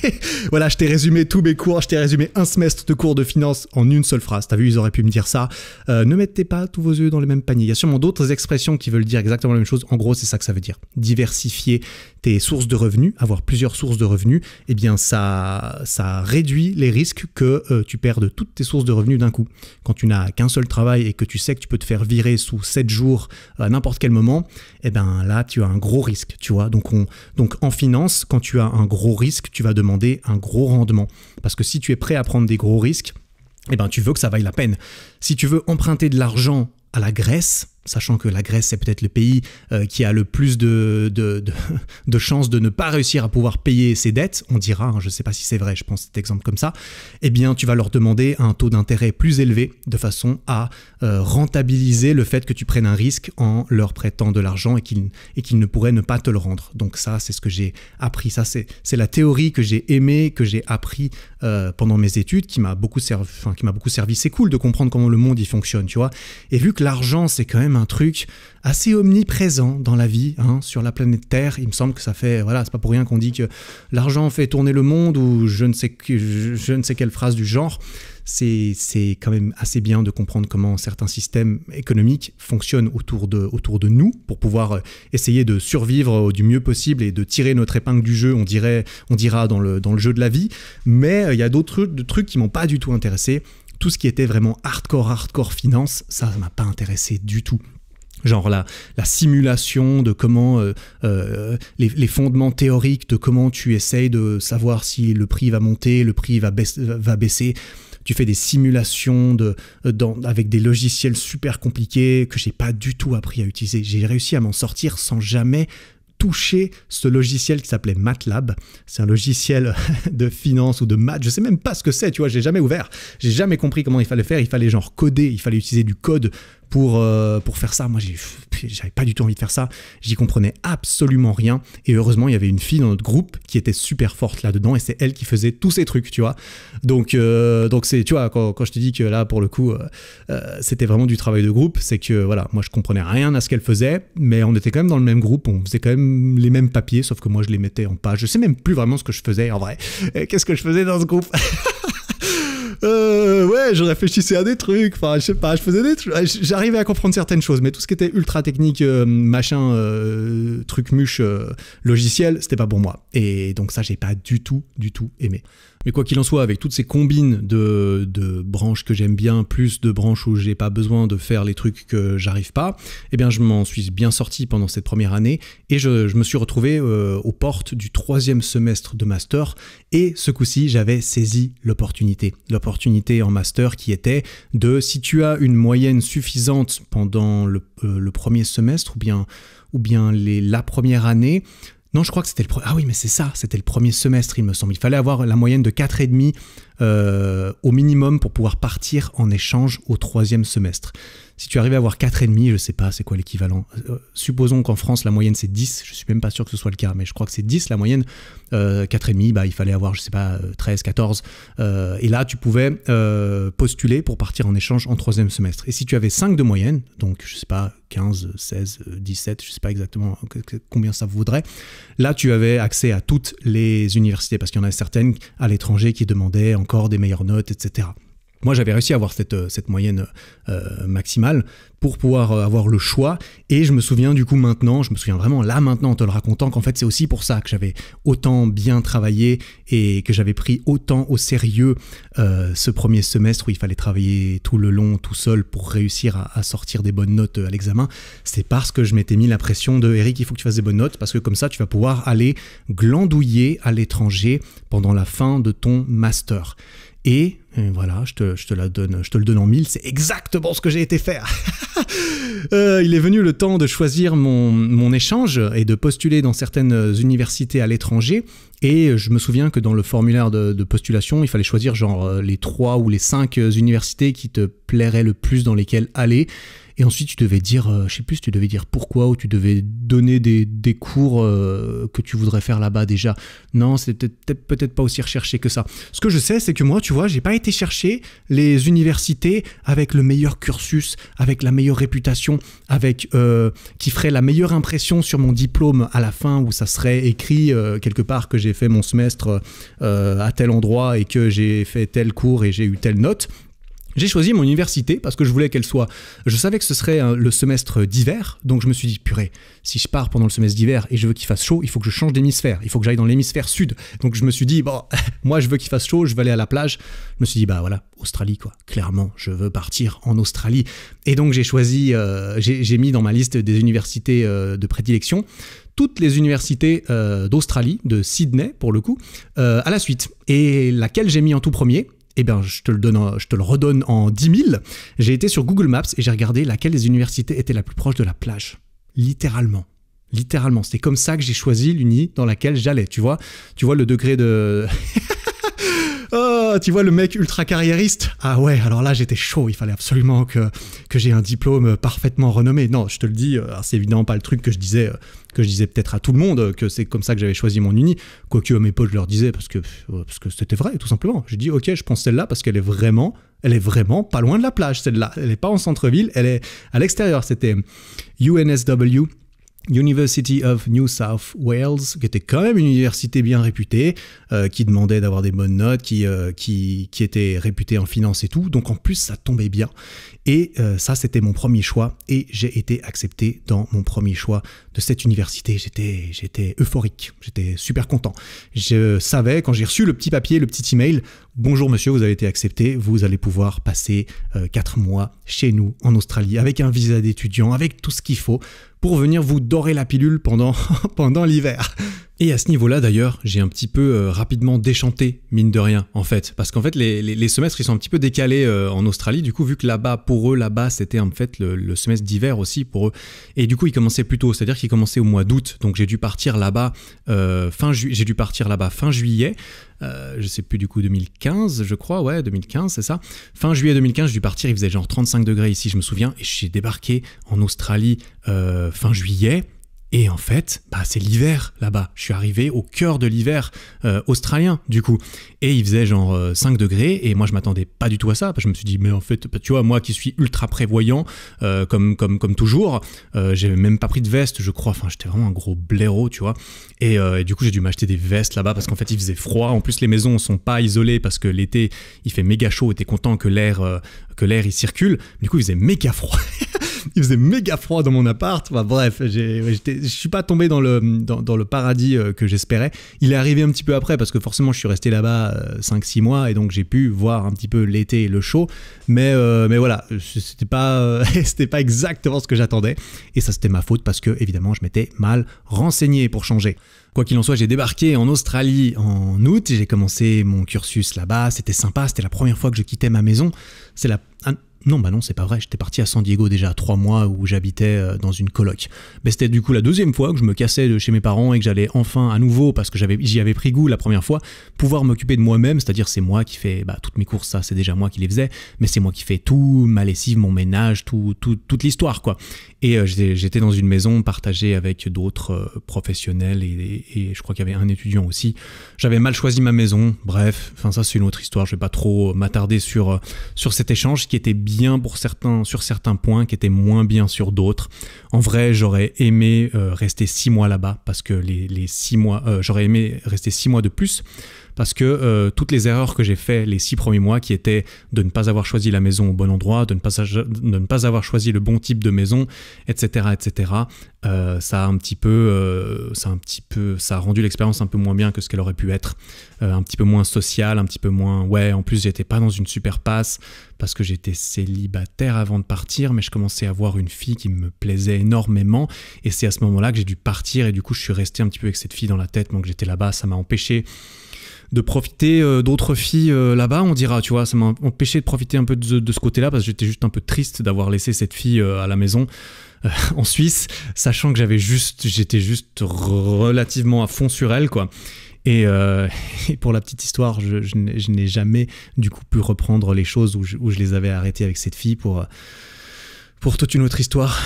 voilà, je t'ai résumé tous mes cours, je t'ai résumé un semestre de cours de finance en une seule phrase. as vu, ils auraient pu me dire ça. Euh, ne mettez pas tous vos œufs dans le même panier. Il y a sûrement d'autres expressions qui veulent dire exactement la même chose. En gros, c'est ça que ça veut dire. Diversifier sources de revenus, avoir plusieurs sources de revenus, eh bien ça, ça réduit les risques que euh, tu perdes toutes tes sources de revenus d'un coup. Quand tu n'as qu'un seul travail et que tu sais que tu peux te faire virer sous sept jours à n'importe quel moment, eh ben là tu as un gros risque, tu vois. Donc, on, donc en finance, quand tu as un gros risque, tu vas demander un gros rendement. Parce que si tu es prêt à prendre des gros risques, eh ben, tu veux que ça vaille la peine. Si tu veux emprunter de l'argent à la Grèce, sachant que la Grèce c'est peut-être le pays euh, qui a le plus de, de, chances de ne pas réussir à pouvoir payer ses dettes, on dira, hein, je ne sais pas si c'est vrai, je pense cet exemple comme ça, eh bien tu vas leur demander un taux d'intérêt plus élevé de façon à euh, rentabiliser le fait que tu prennes un risque en leur prêtant de l'argent et qu'ils ne pourraient ne pas te le rendre. Donc ça c'est ce que j'ai appris, ça c'est la théorie que j'ai aimée, que j'ai appris euh, pendant mes études qui m'a beaucoup servi. qui m'a beaucoup servi. C'est cool de comprendre comment le monde y fonctionne, tu vois. Et vu que l'argent c'est quand même un truc assez omniprésent dans la vie, hein, sur la planète Terre, il me semble que ça fait voilà, c'est pas pour rien qu'on dit que l'argent fait tourner le monde ou je ne sais que, je ne sais quelle phrase du genre c'est quand même assez bien de comprendre comment certains systèmes économiques fonctionnent autour de, autour de nous pour pouvoir euh, essayer de survivre euh, du mieux possible et de tirer notre épingle du jeu, on, dirait, on dira dans le, dans le jeu de la vie. Mais euh, il y a d'autres trucs qui m'ont pas du tout intéressé. Tout ce qui était vraiment hardcore, hardcore finance, ça ne m'a pas intéressé du tout genre la, la, simulation de comment les, fondements théoriques de comment tu essayes de savoir si le prix va monter, le prix va, Va baisser tu fais des simulations de, euh, avec des logiciels super compliqués que j'ai pas du tout appris à utiliser. J'ai réussi à m'en sortir sans jamais toucher ce logiciel qui s'appelait MATLAB. C'est un logiciel de finance ou de maths. Je sais même pas ce que c'est, tu vois, j'ai jamais ouvert. J'ai jamais compris comment il fallait faire. Il fallait genre coder, il fallait utiliser du code pour, euh, pour faire ça. Moi, j'avais pas du tout envie de faire ça. J'y comprenais absolument rien. Et heureusement, il y avait une fille dans notre groupe qui était super forte là-dedans. Et c'est elle qui faisait tous ces trucs, tu vois. Donc, euh, donc c'est, tu vois, quand, je te dis que là, pour le coup, euh, c'était vraiment du travail de groupe, c'est que, voilà, moi, je comprenais rien à ce qu'elle faisait. Mais on était quand même dans le même groupe. On faisait quand même les mêmes papiers, sauf que moi, je les mettais en page. Je sais même plus vraiment ce que je faisais en vrai. Qu'est-ce que je faisais dans ce groupe euh, ouais, je réfléchissais à des trucs. Enfin, je sais pas, je faisais des trucs. Euh, j'arrivais à comprendre certaines choses, mais tout ce qui était ultra technique, euh, machin, euh, truc muche, logiciel, c'était pas pour moi. Et donc ça, j'ai pas du tout, du tout aimé. Mais quoi qu'il en soit, avec toutes ces combines de, branches que j'aime bien, plus de branches où j'ai pas besoin de faire les trucs que j'arrive pas, eh bien je m'en suis bien sorti pendant cette première année et je, me suis retrouvé aux portes du troisième semestre de master et ce coup-ci j'avais saisi l'opportunité opportunité en master qui était de si tu as une moyenne suffisante pendant euh, le, premier semestre ou bien, ou bien les, la première année, non, je crois que c'était le Ah oui, mais c'est ça, c'était le premier semestre, il me semble. Il fallait avoir la moyenne de 4,5 euh, au minimum pour pouvoir partir en échange au troisième semestre. Si tu arrives à avoir 4,5, je sais pas c'est quoi l'équivalent. Euh, supposons qu'en France, la moyenne c'est 10, je suis même pas sûr que ce soit le cas, mais je crois que c'est 10 la moyenne. Euh, 4,5, bah, il fallait avoir, je sais pas, 13, euh, 14. Euh, et là, tu pouvais postuler pour partir en échange en troisième semestre. Et si tu avais 5 de moyenne, donc je sais pas, 15, 16, 17, je sais pas exactement combien ça voudrait, là tu avais accès à toutes les universités, parce qu'il y en a certaines à l'étranger qui demandaient encore des meilleures notes, etc. Moi, j'avais réussi à avoir cette, euh, cette moyenne euh, maximale pour pouvoir euh, avoir le choix. Et je me souviens du coup maintenant, je me souviens vraiment là maintenant en te le racontant, qu'en fait c'est aussi pour ça que j'avais autant bien travaillé et que j'avais pris autant au sérieux ce premier semestre où il fallait travailler tout le long, tout seul pour réussir à, sortir des bonnes notes à l'examen. C'est parce que je m'étais mis la pression de Eric, il faut que tu fasses des bonnes notes parce que comme ça tu vas pouvoir aller glandouiller à l'étranger pendant la fin de ton master. Et voilà, je te, la donne, je te le donne en mille, c'est exactement ce que j'ai été faire. Euh, il est venu le temps de choisir mon, mon, échange et de postuler dans certaines universités à l'étranger. Et je me souviens que dans le formulaire de, de, postulation, il fallait choisir genre euh, les trois ou les cinq euh, universités qui te plairaient le plus dans lesquelles aller. Et ensuite, tu devais dire, je euh, je sais plus, tu devais dire pourquoi ou tu devais donner des, des cours euh, que tu voudrais faire là-bas déjà. Non, c'était peut-être pas aussi recherché que ça. Ce que je sais, c'est que moi, tu vois, j'ai pas été chercher les universités avec le meilleur cursus, avec la meilleure réputation, avec euh, qui ferait la meilleure impression sur mon diplôme à la fin où ça serait écrit quelque part que j'ai fait mon semestre à tel endroit et que j'ai fait tel cours et j'ai eu telle note. J'ai choisi mon université parce que je voulais qu'elle soit. Je savais que ce serait hein, le semestre d'hiver, donc je me suis dit, purée, si je pars pendant le semestre d'hiver et je veux qu'il fasse chaud, il faut que je change d'hémisphère, il faut que j'aille dans l'hémisphère sud. Donc je me suis dit, bon, moi je veux qu'il fasse chaud, je vais aller à la plage. Je me suis dit, bah voilà, Australie quoi, clairement, je veux partir en Australie. Et donc j'ai choisi, euh, j'ai mis dans ma liste des universités euh, de prédilection toutes les universités euh, d'Australie, de Sydney pour le coup, à la suite. Et laquelle j'ai mis en tout premier eh bien, je te, le donne je te le redonne en 10 000. J'ai été sur Google Maps et j'ai regardé laquelle des universités était la plus proche de la plage. Littéralement. Littéralement. c'est comme ça que j'ai choisi l'uni dans laquelle j'allais. Tu vois, tu vois le degré de. oh, tu vois le mec ultra carriériste Ah ouais, alors là j'étais chaud, il fallait absolument que, que j'ai un diplôme parfaitement renommé. Non, je te le dis, euh, c'est évidemment pas le truc que je disais euh, que je disais peut-être à tout le monde que c'est comme ça que j'avais choisi mon uni, quoique à mes potes je leur disais parce que parce que c'était vrai tout simplement. J'ai dit ok je pense celle-là parce qu'elle est vraiment elle est vraiment pas loin de la plage celle-là. Elle n'est pas en centre-ville, elle est à l'extérieur. C'était UNSW University of New South Wales, qui était quand même une université bien réputée, euh, qui demandait d'avoir des bonnes notes, euh, qui, qui, était réputée en finance et tout. Donc en plus, ça tombait bien. Et euh, ça, c'était mon premier choix. Et j'ai été accepté dans mon premier choix de cette université. J'étais, j'étais euphorique. J'étais super content. Je savais, quand j'ai reçu le petit papier, le petit email, bonjour monsieur, vous avez été accepté. Vous allez pouvoir passer quatre mois chez nous en Australie avec un visa d'étudiant, avec tout ce qu'il faut pour venir vous dorer la pilule pendant, pendant l'hiver. Et à ce niveau-là, d'ailleurs, j'ai un petit peu euh, rapidement déchanté, mine de rien, en fait. Parce qu'en fait, les, semestres, ils sont un petit peu décalés euh, en Australie. Du coup, vu que là-bas, pour eux, là-bas, c'était en fait le, semestre d'hiver aussi pour eux. Et du coup, ils commençaient plus tôt, c'est-à-dire qu'ils commençaient au mois d'août. Donc, j'ai dû partir là-bas euh, fin J'ai dû partir là-bas fin juillet. je sais plus du coup 2015 je crois ouais 2015 c'est ça fin juillet 2015 j'ai dû partir il faisait genre 35 degrés ici je me souviens et j'ai débarqué en Australie fin juillet et en fait, bah, c'est l'hiver là-bas. Je suis arrivé au cœur de l'hiver euh, australien, du coup. Et il faisait genre 5 euh, degrés, et moi je m'attendais pas du tout à ça. Parce je me suis dit, mais en fait, bah, tu vois, moi qui suis ultra prévoyant, euh, comme, comme, comme toujours, j'ai même pas pris de veste, je crois. Enfin, j'étais vraiment un gros blaireau, tu vois. Et, du coup, j'ai dû m'acheter des vestes là-bas parce qu'en fait, il faisait froid. En plus, les maisons sont pas isolées parce que l'été, il fait méga chaud et content que l'air que l'air il circule. Du coup, il faisait méga froid. il faisait méga froid dans mon appart. Enfin, bref, je suis pas tombé dans le, dans, le paradis euh, que j'espérais. Il est arrivé un petit peu après parce que forcément je suis resté là-bas 5-6 euh, mois et donc j'ai pu voir un petit peu l'été et le chaud. Mais, euh, mais voilà, c'était pas, c'était pas exactement ce que j'attendais. Et ça c'était ma faute parce que évidemment je m'étais mal renseigné pour changer. Quoi qu'il en soit, j'ai débarqué en Australie en août, j'ai commencé mon cursus là-bas, c'était sympa, c'était la première fois que je quittais ma maison. C'est la, non, bah non, c'est pas vrai, j'étais parti à San Diego déjà trois mois où j'habitais euh, dans une coloc. Mais c'était du coup la deuxième fois que je me cassais de chez mes parents et que j'allais enfin à nouveau, parce que j'y avais pris goût la première fois, pouvoir m'occuper de moi-même, c'est-à-dire c'est moi qui fais bah, toutes mes courses, ça c'est déjà moi qui les faisais, mais c'est moi qui fais tout, ma lessive, mon ménage, tout, toute l'histoire quoi. Et euh, j'étais dans une maison partagée avec d'autres euh, professionnels et, je crois qu'il y avait un étudiant aussi. J'avais mal choisi ma maison, bref, enfin ça c'est une autre histoire, je vais pas trop m'attarder sur, sur cet échange qui était bien pour certains, sur certains points, qui étaient moins bien sur d'autres. En vrai, j'aurais aimé euh, rester six mois là-bas parce que les, les six mois, euh, j'aurais aimé rester six mois de plus parce que euh, toutes les erreurs que j'ai fait les six premiers mois, qui étaient de ne pas avoir choisi la maison au bon endroit, de ne pas, de ne pas avoir choisi le bon type de maison, etc., etc., euh, ça a un petit peu, euh, ça un petit peu, ça a rendu l'expérience un peu moins bien que ce qu'elle aurait pu être, un petit peu moins sociale, un petit peu moins, ouais, en plus j'étais pas dans une super passe parce que j'étais célibataire avant de partir, mais je commençais à voir une fille qui me plaisait énormément, et c'est à ce moment-là que j'ai dû partir et du coup je suis resté un petit peu avec cette fille dans la tête, donc j'étais là-bas, ça m'a empêché de profiter euh, d'autres filles euh, là-bas, on dira, tu vois, ça m'a empêché de profiter un peu de, ce côté-là parce que j'étais juste un peu triste d'avoir laissé cette fille euh, à la maison en Suisse, sachant que j'avais juste, j'étais juste relativement à fond sur elle, quoi. Et, pour la petite histoire, je, n'ai jamais du coup pu reprendre les choses où je, je, les avais arrêtées avec cette fille pour, pour toute une autre histoire.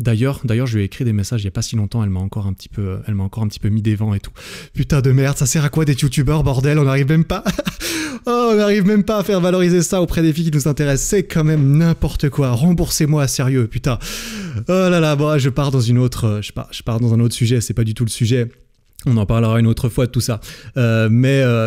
D'ailleurs, d'ailleurs, je lui ai écrit des messages il y a pas si longtemps. Elle m'a encore un petit peu, elle m'a encore un petit peu mis des vents et tout. Putain de merde, ça sert à quoi des youtubeurs bordel On n'arrive même pas. Oh, on n'arrive même pas à faire valoriser ça auprès des filles qui nous intéressent. C'est quand même n'importe quoi. Remboursez-moi, sérieux, putain. Oh là là, bon, je pars dans une autre, euh, je pars, je pars dans un autre sujet. C'est pas du tout le sujet. On en parlera une autre fois de tout ça. Euh, euh,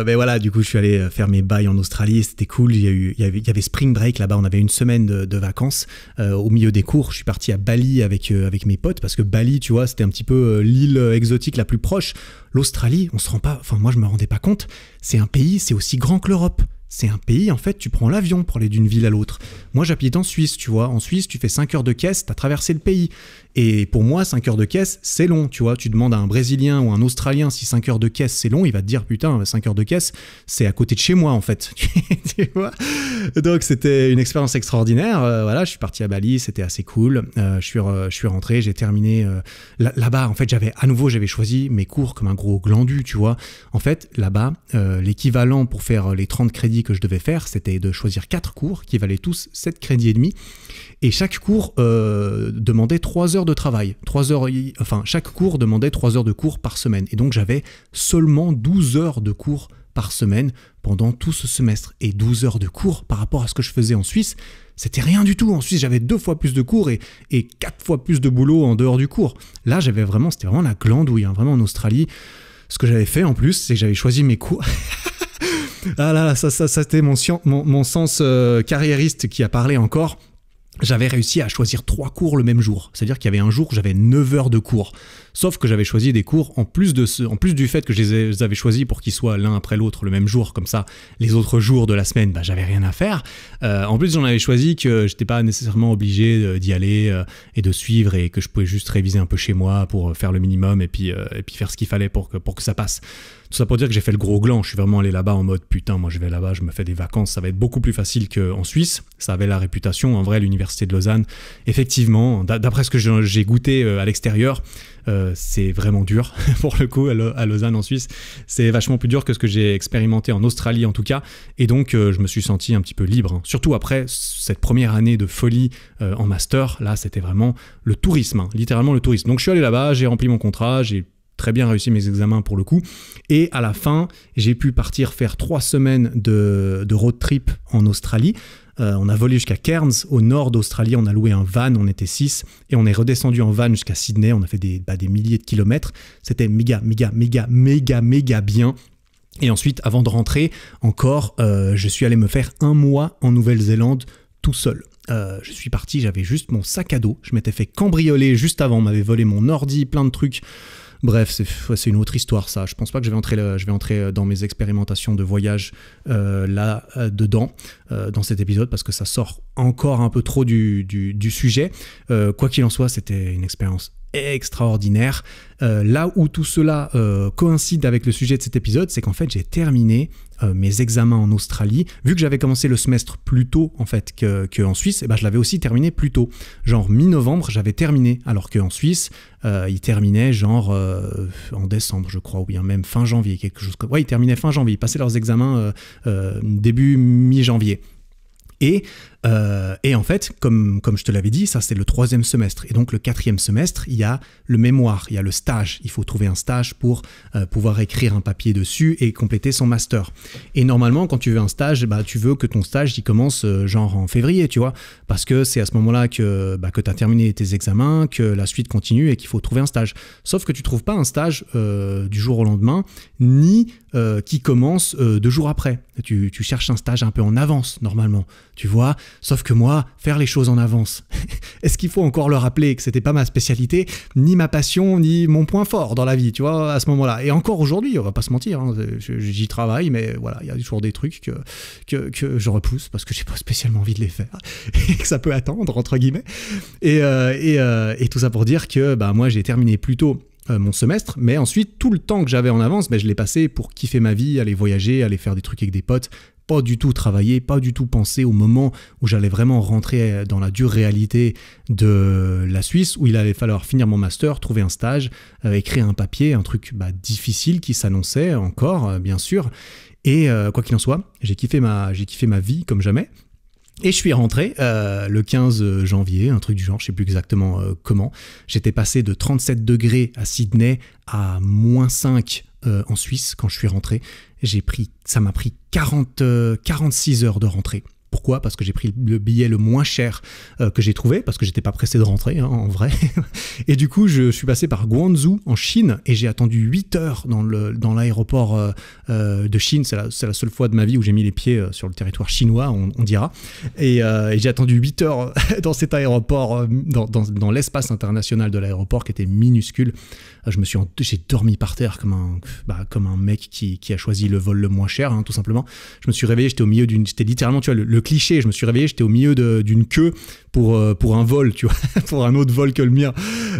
mais, voilà, du coup, je suis allé euh, faire mes bails en Australie, c'était cool. Il y, avait, Spring Break là-bas, on avait une semaine de, vacances au milieu des cours. Je suis parti à Bali avec, avec mes potes, parce que Bali, tu vois, c'était un petit peu l'île exotique la plus proche. L'Australie, on se rend pas, enfin moi je me rendais pas compte, c'est un pays, c'est aussi grand que l'Europe. C'est un pays, en fait, tu prends l'avion pour aller d'une ville à l'autre. Moi, j'habite en Suisse, tu vois. En Suisse, tu fais 5 heures de caisse, t'as traversé le pays. Et pour moi, 5 heures de caisse, c'est long, tu vois. Tu demandes à un Brésilien ou un Australien si 5 heures de caisse, c'est long, il va te dire, putain, 5 heures de caisse, c'est à côté de chez moi, en fait. Donc, c'était une expérience extraordinaire. Euh, voilà, je suis parti à Bali, c'était assez cool. Euh, je, suis, je suis rentré, j'ai terminé euh, là-bas. En fait, j'avais, à nouveau, j'avais choisi mes cours comme un gros glandu, tu vois. En fait, là-bas, l'équivalent pour faire les 30 crédits que je devais faire, c'était de choisir 4 cours qui valaient tous 7 crédits et demi. Et chaque cours euh, demandait 3 heures de travail. heures, enfin, chaque cours demandait trois heures de cours par semaine. Et donc j'avais seulement 12 heures de cours par semaine pendant tout ce semestre. Et 12 heures de cours par rapport à ce que je faisais en Suisse, c'était rien du tout. En Suisse, j'avais deux fois plus de cours et, et quatre fois plus de boulot en dehors du cours. Là, j'avais vraiment, c'était vraiment la glandouille, hein. vraiment en Australie. Ce que j'avais fait en plus, c'est que j'avais choisi mes cours. ah là, là ça, c'était mon, sens euh, carriériste qui a parlé encore j'avais réussi à choisir trois cours le même jour. C'est-à-dire qu'il y avait un jour où j'avais 9 heures de cours. Sauf que j'avais choisi des cours, en plus, de ce, en plus du fait que je les avais choisis pour qu'ils soient l'un après l'autre le même jour, comme ça, les autres jours de la semaine, bah, j'avais rien à faire. Euh, en plus, j'en avais choisi que j'étais pas nécessairement obligé euh, d'y aller euh, et de suivre et que je pouvais juste réviser un peu chez moi pour faire le minimum et puis, et puis faire ce qu'il fallait pour que, pour que ça passe. Tout ça pour dire que j'ai fait le gros gland, je suis vraiment allé là-bas en mode putain, moi je vais là-bas, je me fais des vacances, ça va être beaucoup plus facile qu'en Suisse. Ça avait la réputation, en vrai, l'université de Lausanne. Effectivement, d'après ce que j'ai goûté à l'extérieur, euh, c'est vraiment dur pour le coup à, Lausanne en Suisse. C'est vachement plus dur que ce que j'ai expérimenté en Australie en tout cas. Et donc euh, je me suis senti un petit peu libre. Hein. Surtout après cette première année de folie euh, en master, là c'était vraiment le tourisme, hein. littéralement le tourisme. Donc je suis allé là-bas, j'ai rempli mon contrat, j'ai très bien réussi mes examens pour le coup. Et à la fin, j'ai pu partir faire trois semaines de road trip en Australie. Euh, on a volé jusqu'à Cairns, au nord d'Australie, on a loué un van, on était 6, et on est redescendu en van jusqu'à Sydney, on a fait bah, des, milliers de kilomètres. C'était méga, méga, méga, méga, méga bien. Et ensuite, avant de rentrer, encore, euh, je suis allé me faire un mois en Nouvelle-Zélande tout seul. Euh, je suis parti, j'avais juste mon sac à dos, je m'étais fait cambrioler juste avant, on m'avait volé mon ordi, plein de trucs. Bref, c'est une autre histoire ça. Je pense pas que je vais entrer, je vais entrer euh, dans mes expérimentations de voyage euh, là-dedans, euh, dans cet épisode, parce que ça sort encore un peu trop du, sujet. quoi qu'il en soit, c'était une expérience extraordinaire. là où tout cela coïncide avec le sujet de cet épisode, c'est qu'en fait j'ai terminé euh, mes examens en Australie, vu que j'avais commencé le semestre plus tôt en fait qu'en que Suisse, et eh ben, je l'avais aussi terminé plus tôt. Genre mi-novembre, j'avais terminé, alors qu'en Suisse, ils euh, il genre euh, en décembre, je crois, ou bien même fin janvier, quelque chose comme. Ouais, ils terminaient fin janvier, ils passaient leurs examens début mi-janvier. Et euh, et en fait, comme, comme je te l'avais dit, ça c'est le troisième semestre. Et donc le quatrième semestre, il y a le mémoire, il y a le stage. Il faut trouver un stage pour euh, pouvoir écrire un papier dessus et compléter son master. Et normalement, quand tu veux un stage, bah, tu veux que ton stage il commence euh, genre en février, tu vois. Parce que c'est à ce moment-là que, bah, que tu as terminé tes examens, que la suite continue et qu'il faut trouver un stage. Sauf que tu trouves pas un stage du jour au lendemain, ni qui commence deux jours après. Tu, tu cherches un stage un peu en avance, normalement. Tu vois Sauf que moi, faire les choses en avance. Est-ce qu'il faut encore le rappeler que c'était pas ma spécialité, ni ma passion, ni mon point fort dans la vie, tu vois, à ce moment-là. Et encore aujourd'hui, on va pas se mentir, hein, j'y travaille, mais voilà, il y a toujours des trucs que, je repousse parce que j'ai pas spécialement envie de les faire et que ça peut attendre, entre guillemets. Euh, euh, et, tout ça pour dire que bah, moi, j'ai terminé plus tôt euh, mon semestre, mais ensuite tout le temps que j'avais en avance, ben, je l'ai passé pour kiffer ma vie, aller voyager, aller faire des trucs avec des potes, pas du tout travailler, pas du tout pensé au moment où j'allais vraiment rentrer dans la dure réalité de la Suisse, où il allait falloir finir mon master, trouver un stage, euh, écrire un papier, un truc bah, difficile qui s'annonçait encore, euh, bien sûr. Et euh, quoi qu'il en soit, j'ai kiffé, ma, kiffé ma vie comme jamais. Et je suis rentré le 15 janvier, un truc du genre, je sais plus exactement comment. J'étais passé de 37 degrés à Sydney à moins 5 euh, en Suisse quand je suis rentré. J'ai pris, ça m'a pris 40, 46 euh, heures de rentrée. Pourquoi Parce que j'ai pris le billet le moins cher euh, que j'ai trouvé, parce que j'étais pas pressé de rentrer hein, en vrai. et du coup, je suis passé par Guangzhou en Chine et j'ai attendu 8 heures dans, le, dans l'aéroport de Chine. C'est la, seule fois de ma vie où j'ai mis les pieds sur le territoire chinois, on, dira. Et, j'ai attendu 8 heures dans cet aéroport, dans l'espace international de l'aéroport qui était minuscule. Je me suis, j'ai dormi par terre comme un, bah, comme un mec qui, qui, a choisi le vol le moins cher, hein, tout simplement. Je me suis réveillé, j'étais au milieu d'une, j'étais littéralement, tu vois, le, cliché. Je me suis réveillé, j'étais au milieu d'une queue pour euh, pour un vol, tu vois, pour un autre vol que le mien.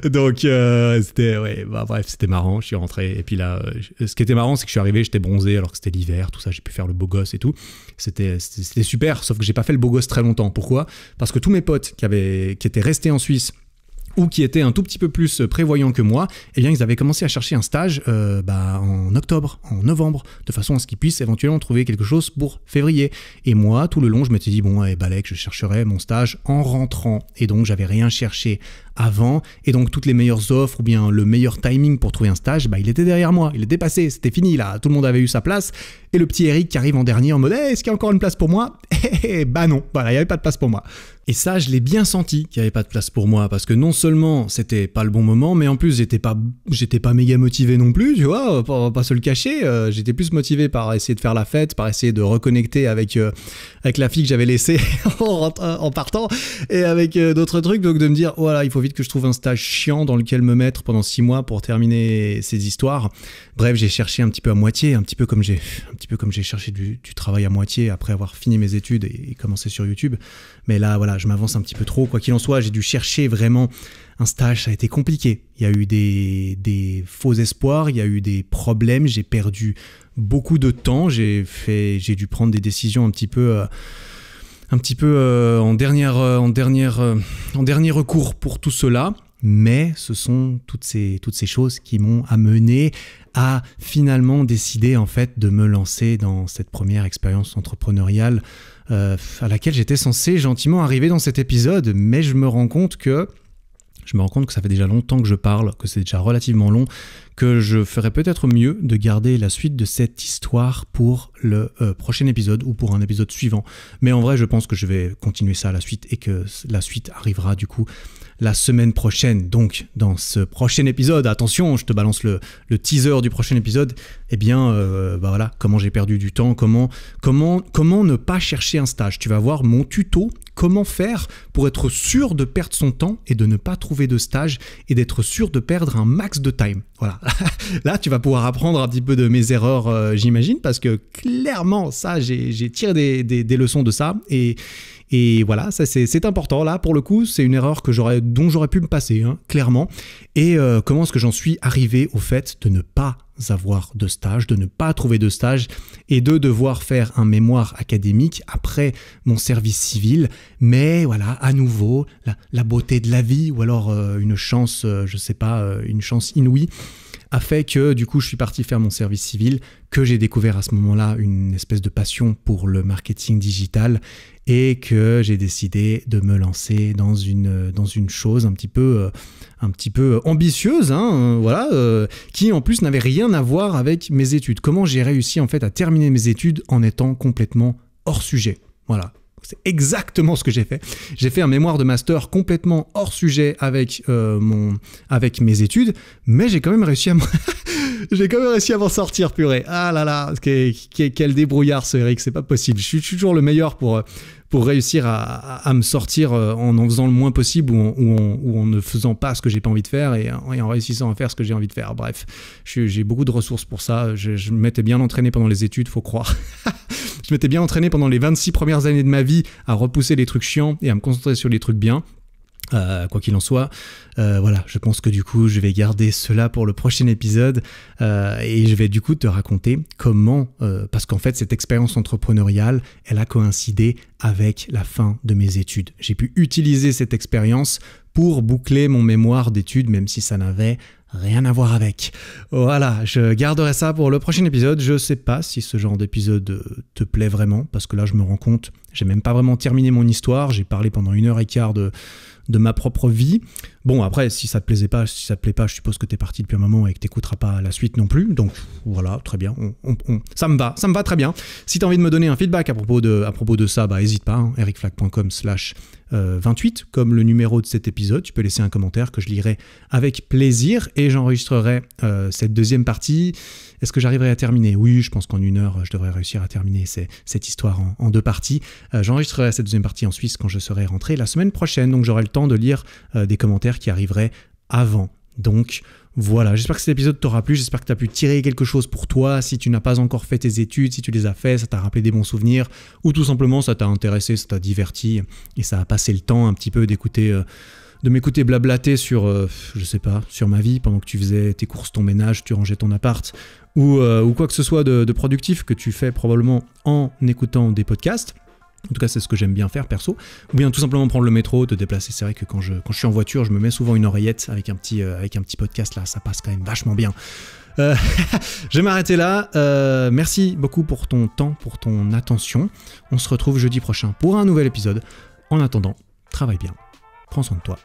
Donc euh, c'était, ouais, bah, bref, c'était marrant. Je suis rentré et puis là, euh, ce qui était marrant, c'est que je suis arrivé, j'étais bronzé alors que c'était l'hiver, tout ça, j'ai pu faire le beau gosse et tout. C'était c'était super, sauf que j'ai pas fait le beau gosse très longtemps. Pourquoi Parce que tous mes potes qui avaient qui étaient restés en Suisse ou qui étaient un tout petit peu plus prévoyants que moi, eh bien ils avaient commencé à chercher un stage euh, bah, en octobre, en novembre, de façon à ce qu'ils puissent éventuellement trouver quelque chose pour février. Et moi, tout le long, je m'étais dit, bon, eh, Balek, je chercherai mon stage en rentrant. Et donc, j'avais rien cherché avant. Et donc, toutes les meilleures offres ou bien le meilleur timing pour trouver un stage, bah, il était derrière moi, il était passé, c'était fini là, tout le monde avait eu sa place. Et le petit Eric qui arrive en dernier en mode, eh, est-ce qu'il y a encore une place pour moi eh, eh, eh bah non, voilà, il n'y avait pas de place pour moi. Et ça, je l'ai bien senti qu'il n'y avait pas de place pour moi, parce que non seulement c'était pas le bon moment, mais en plus j'étais pas, j'étais pas méga motivé non plus, tu vois, pas, pas se le cacher. Euh, j'étais plus motivé par essayer de faire la fête, par essayer de reconnecter avec, euh, avec la fille que j'avais laissée en, partant, et avec euh, d'autres trucs, donc de me dire, voilà, il faut vite que je trouve un stage chiant dans lequel me mettre pendant six mois pour terminer ces histoires. Bref, j'ai cherché un petit peu à moitié, un petit peu comme j'ai, un petit peu comme j'ai cherché du, travail à moitié après avoir fini mes études et commencé sur YouTube. Mais là, voilà je m'avance un petit peu trop. Quoi qu'il en soit, j'ai dû chercher vraiment un stage, ça a été compliqué. Il y a eu des, faux espoirs, il y a eu des problèmes, j'ai perdu beaucoup de temps, j'ai fait, j'ai dû prendre des décisions un petit peu. Euh, un petit peu euh, en, dernière, euh, en, dernière, en dernier recours pour tout cela, mais ce sont toutes ces, toutes ces choses qui m'ont amené à finalement décider en fait de me lancer dans cette première expérience entrepreneuriale euh, à laquelle j'étais censé gentiment arriver dans cet épisode, mais je me rends compte que je me rends compte que ça fait déjà longtemps que je parle, que c'est déjà relativement long, que je ferais peut-être mieux de garder la suite de cette histoire pour le euh, prochain épisode ou pour un épisode suivant. Mais en vrai, je pense que je vais continuer ça à la suite et que la suite arrivera du coup la semaine prochaine, donc dans ce prochain épisode, attention, je te balance le, teaser du prochain épisode, eh bien euh, bah voilà, comment j'ai perdu du temps, comment, comment, comment ne pas chercher un stage. Tu vas voir mon tuto, comment faire pour être sûr de perdre son temps et de ne pas trouver de stage et d'être sûr de perdre un max de time. Voilà, là tu vas pouvoir apprendre un petit peu de mes erreurs, euh, j'imagine, parce que clairement, ça, j'ai tiré des leçons de ça et et voilà, ça c'est important. Là, pour le coup, c'est une erreur que j'aurais, dont j'aurais pu me passer, hein, clairement. Et euh, comment est-ce que j'en suis arrivé au fait de ne pas avoir de stage, de ne pas trouver de stage et de devoir faire un mémoire académique après mon service civil. Mais voilà, à nouveau, la, beauté de la vie ou alors euh, une chance, euh, je ne sais pas, une chance inouïe a fait que du coup je suis parti faire mon service civil, que j'ai découvert à ce moment-là une espèce de passion pour le marketing digital et que j'ai décidé de me lancer dans une, dans une chose un petit peu, euh, un petit peu ambitieuse, hein, voilà, euh, qui en plus n'avait rien à voir avec mes études. Comment j'ai réussi en fait à terminer mes études en étant complètement hors sujet. Voilà, c'est exactement ce que j'ai fait. J'ai fait un mémoire de master complètement hors sujet avec, euh, mon, avec mes études, mais j'ai quand même réussi à j'ai quand même réussi à m'en sortir, purée. Ah là là, quel, quel débrouillard ce Eric, c'est pas possible. Je suis toujours le meilleur pour, euh, pour réussir à, me sortir euh, en en faisant le moins possible ou en, ne faisant pas ce que j'ai pas envie de faire et, en réussissant à faire ce que j'ai envie de faire. Bref, j'ai beaucoup de ressources pour ça. Je, je m'étais bien entraîné pendant les études, faut croire. je m'étais bien entraîné pendant les 26 premières années de ma vie à repousser les trucs chiants et à me concentrer sur les trucs bien. Euh, quoi qu'il en soit, euh, voilà, je pense que du coup, je vais garder cela pour le prochain épisode euh, et je vais du coup te raconter comment, parce qu'en fait, cette expérience entrepreneuriale, elle a coïncidé avec la fin de mes études. J'ai pu utiliser cette expérience pour boucler mon mémoire d'études, même si ça n'avait rien à voir avec. Voilà, je garderai ça pour le prochain épisode. Je sais pas si ce genre d'épisode te plaît vraiment, parce que là, je me rends compte, j'ai même pas vraiment terminé mon histoire. J'ai parlé pendant une heure et quart de de ma propre vie. Bon, après, si ça te plaisait pas, si ça te plaît pas, je suppose que tu es parti depuis un moment et que t'écouteras pas la suite non plus. Donc voilà, très bien. ça me va, ça me va très bien. Si tu as envie de me donner un feedback à propos de, à propos de ça, bah hésite pas, hein, ericflag.com slash 28, euh, comme le numéro de cet épisode. Tu peux laisser un commentaire que je lirai avec plaisir et j'enregistrerai euh, cette deuxième partie est-ce que j'arriverai à terminer Oui, je pense qu'en une heure, je devrais réussir à terminer cette histoire en, deux parties. Euh, j'enregistrerai cette deuxième partie en Suisse quand je serai rentré la semaine prochaine, donc j'aurai le temps de lire euh, des commentaires qui arriveraient avant. Donc voilà, j'espère que cet épisode t'aura plu, j'espère que tu as pu tirer quelque chose pour toi, si tu n'as pas encore fait tes études, si tu les as faites, ça t'a rappelé des bons souvenirs, ou tout simplement ça t'a intéressé, ça t'a diverti, et ça a passé le temps un petit peu d'écouter... Euh, de m'écouter blablater sur, je je sais pas, sur ma vie pendant que tu faisais tes courses, ton ménage, tu rangeais ton appart, euh, ou, quoi que ce soit de, productif que tu fais probablement en écoutant des podcasts. En tout cas, c'est ce que j'aime bien faire perso. Ou bien tout simplement prendre le métro, te déplacer. C'est vrai que quand je, quand je suis en voiture, je me mets souvent une oreillette avec un petit, euh, avec un petit podcast là. Ça passe quand même vachement bien. Euh, je vais m'arrêter là. merci beaucoup pour ton temps, pour ton attention. On se retrouve jeudi prochain pour un nouvel épisode. En attendant, travaille bien, prends soin de toi